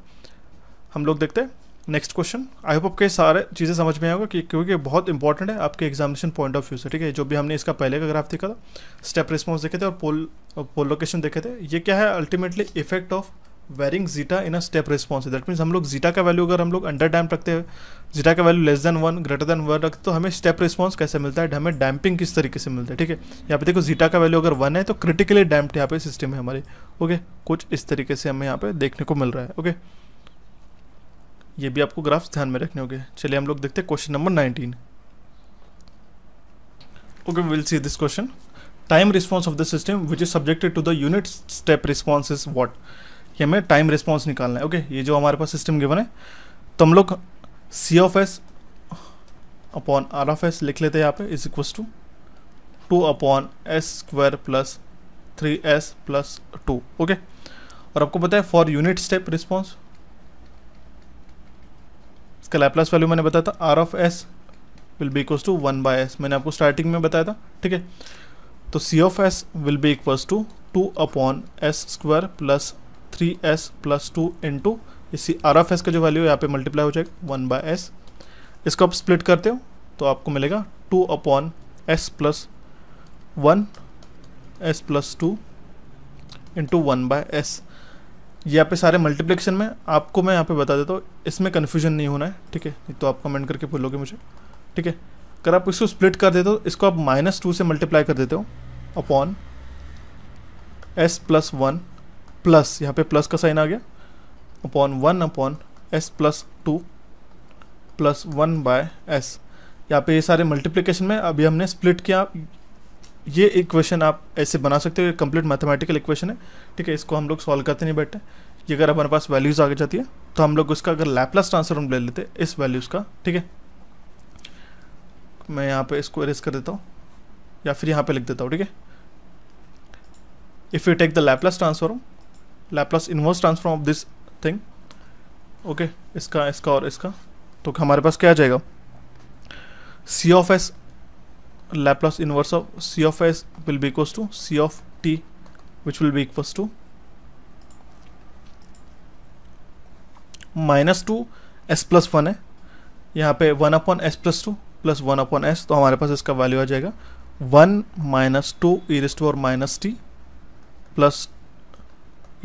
हम लोग देखते हैं नेक्स्ट क्वेश्चन आई होप आपके सारे चीज़ें समझ में आएगा कि क्योंकि बहुत इंपॉर्टेंट है आपके एग्जामिनेशन पॉइंट ऑफ व्यू से ठीक है जो भी हमने इसका पहले का ग्राफ देखा था स्टेप रिस्पॉन्स देखे थे और पोल पोल लोकेशन देखे थे ये क्या है ultimately effect of varying zeta in a step response that means हम लोग जीटा का वैल्यू अगर हम लोग अंडर डैम्प रखते हैं जीटा का value less than one greater than one रखते तो हमें स्टेप रिस्पॉन्स कैसे मिलता है हमें डैम्पिंग किस तरीके से मिलता है ठीक है यहाँ पे देखो जीटा का वैल्यू अगर वन है तो क्रिटिकली डैम्प्ड यहाँ पे सिस्टम है हमारे ओके कुछ इस तरीके से हमें यहाँ पे देखने को मिल रहा है ओके ये भी आपको ग्राफ ध्यान में रखने होंगे चलिए हम लोग देखते हैं question number nineteen okay will see this question time response of the system which is subjected to the unit step response is what कि हमें टाइम रिस्पॉन्स निकालना है ओके ये जो हमारे पास सिस्टम गिवन है तो हम लोग C of S upon R of S लिख लेते हैं यहाँ पे is equal to two upon S square plus three S plus two okay और आपको पता है फॉर यूनिट स्टेप रिस्पॉन्स इसका लैपलास वैल्यू मैंने बताया था R of S will be equals to one by S मैंने आपको स्टार्टिंग में बताया था ठीक है तो C of S will be equals to two upon S square plus three S plus two into इसी आर एफ एस का जो वैल्यू यहाँ पे मल्टीप्लाई हो जाएगा वन बाय एस इसको आप स्प्लिट करते हो तो आपको मिलेगा two upon S plus one S plus two into one by S ये यहाँ पे सारे मल्टीप्लिकेशन में आपको मैं यहाँ पे बता देता हूँ इसमें कन्फ्यूजन नहीं होना है ठीक है तो आप कमेंट करके बोलोगे मुझे ठीक है अगर आप इसको स्प्लिट कर देते हो इसको आप माइनस टू से मल्टीप्लाई कर देते हो upon S plus one plus यहाँ पे प्लस का साइन आ गया upon one upon S plus two plus one by S यहाँ पे ये सारे मल्टीप्लिकेशन में अभी हमने स्प्लिट किया ये इक्वेशन आप ऐसे बना सकते हो ये कंप्लीट मैथमेटिकल इक्वेशन है ठीक है इसको हम लोग सॉल्व करते नहीं बैठे ये अगर हमारे पास वैल्यूज़ आगे जाती है तो हम लोग उसका अगर लैपलास ट्रांसफॉर्म ले लेते इस वैल्यूज़ का ठीक है मैं यहाँ पे इसको अरेज कर देता हूँ या फिर यहाँ पे लिख देता हूँ ठीक है if you take the Laplace transform Laplace inverse transform of this thing okay इसका इसका और इसका तो हमारे पास क्या आ जाएगा C of S Laplace inverse of C of S will be equal to C of T which will be equal to minus two S plus one है यहाँ पे one upon S plus two plus one upon S तो हमारे पास इसका value आ जाएगा one minus two E two और minus T plus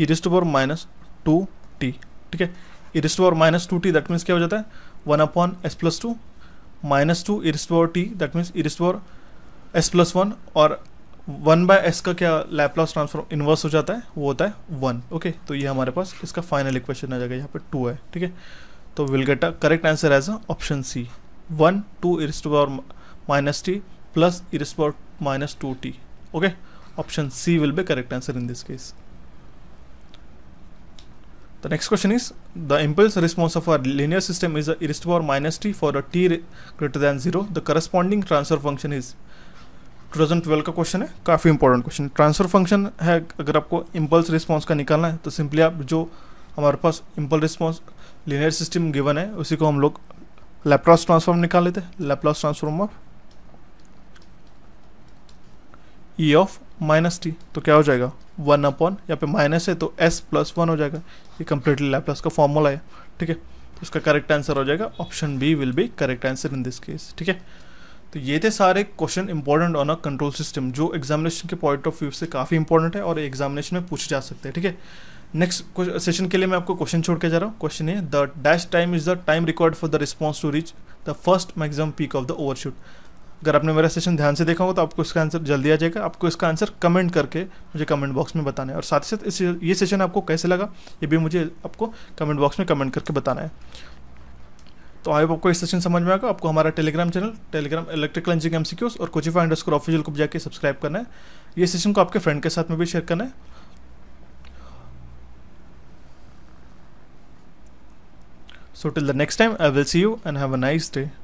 E raised power minus two T ठीक है E raised power minus two T that means क्या हो जाता है one upon S plus two minus two E raised power T that means E raised power S plus one और one by S का क्या लैपलॉस transform inverse हो जाता है वो होता है वन ओके okay, तो ये हमारे पास इसका फाइनल इक्वेशन आ जाएगा यहाँ पर टू है ठीक है तो will get a correct answer as a option C one two E raised power minus T plus raised power minus two T okay option C will be correct answer in this case The next question is the impulse response of our linear system is e raised to power minus t for a t greater than zero the corresponding transfer function is 2012 का question है काफ़ी important question transfer function है अगर आपको impulse response का निकालना है तो सिंपली आप जो हमारे पास impulse response linear system given है उसी को हम लोग लेप्लास ट्रांसफॉर्म निकाल लेते हैं Laplace transform of E of minus T तो क्या हो जाएगा वन अपॉन यहाँ पे माइनस है तो एस प्लस वन हो जाएगा ये कम्प्लीटली लैपलस का फॉर्मूला है ठीक है तो इसका करेक्ट आंसर हो जाएगा option B will be correct answer in this case ठीक है तो ये थे सारे question important on a control system जो एग्जामिनेशन के पॉइंट ऑफ व्यू से काफ़ी इंपॉर्टेंट है और एग्जामिनेशन में पूछे जा सकते हैं ठीक है नेक्स्ट सेशन के लिए मैं आपको क्वेश्चन छोड़ के जा रहा हूँ क्वेश्चन है the dash time is the time record for the response to reach the first maximum peak of the overshoot अगर आपने मेरा सेशन ध्यान से देखा हो तो आपको इसका आंसर जल्दी आ जाएगा आपको इसका आंसर कमेंट करके मुझे कमेंट बॉक्स में बताना है और साथ ही साथ इस ये सेशन आपको कैसे लगा ये भी मुझे आपको कमेंट बॉक्स में कमेंट करके बताना है तो आई आपको इस सेशन समझ में आएगा आपको हमारा Telegram channel Telegram electrical engineering MCQs और कोचिफा इंडस को ऑफिशियल को जाकर सब्सक्राइब करना है ये सेशन को आपके फ्रेंड के साथ में भी शेयर करना है so till the next time I will see you and have a nice day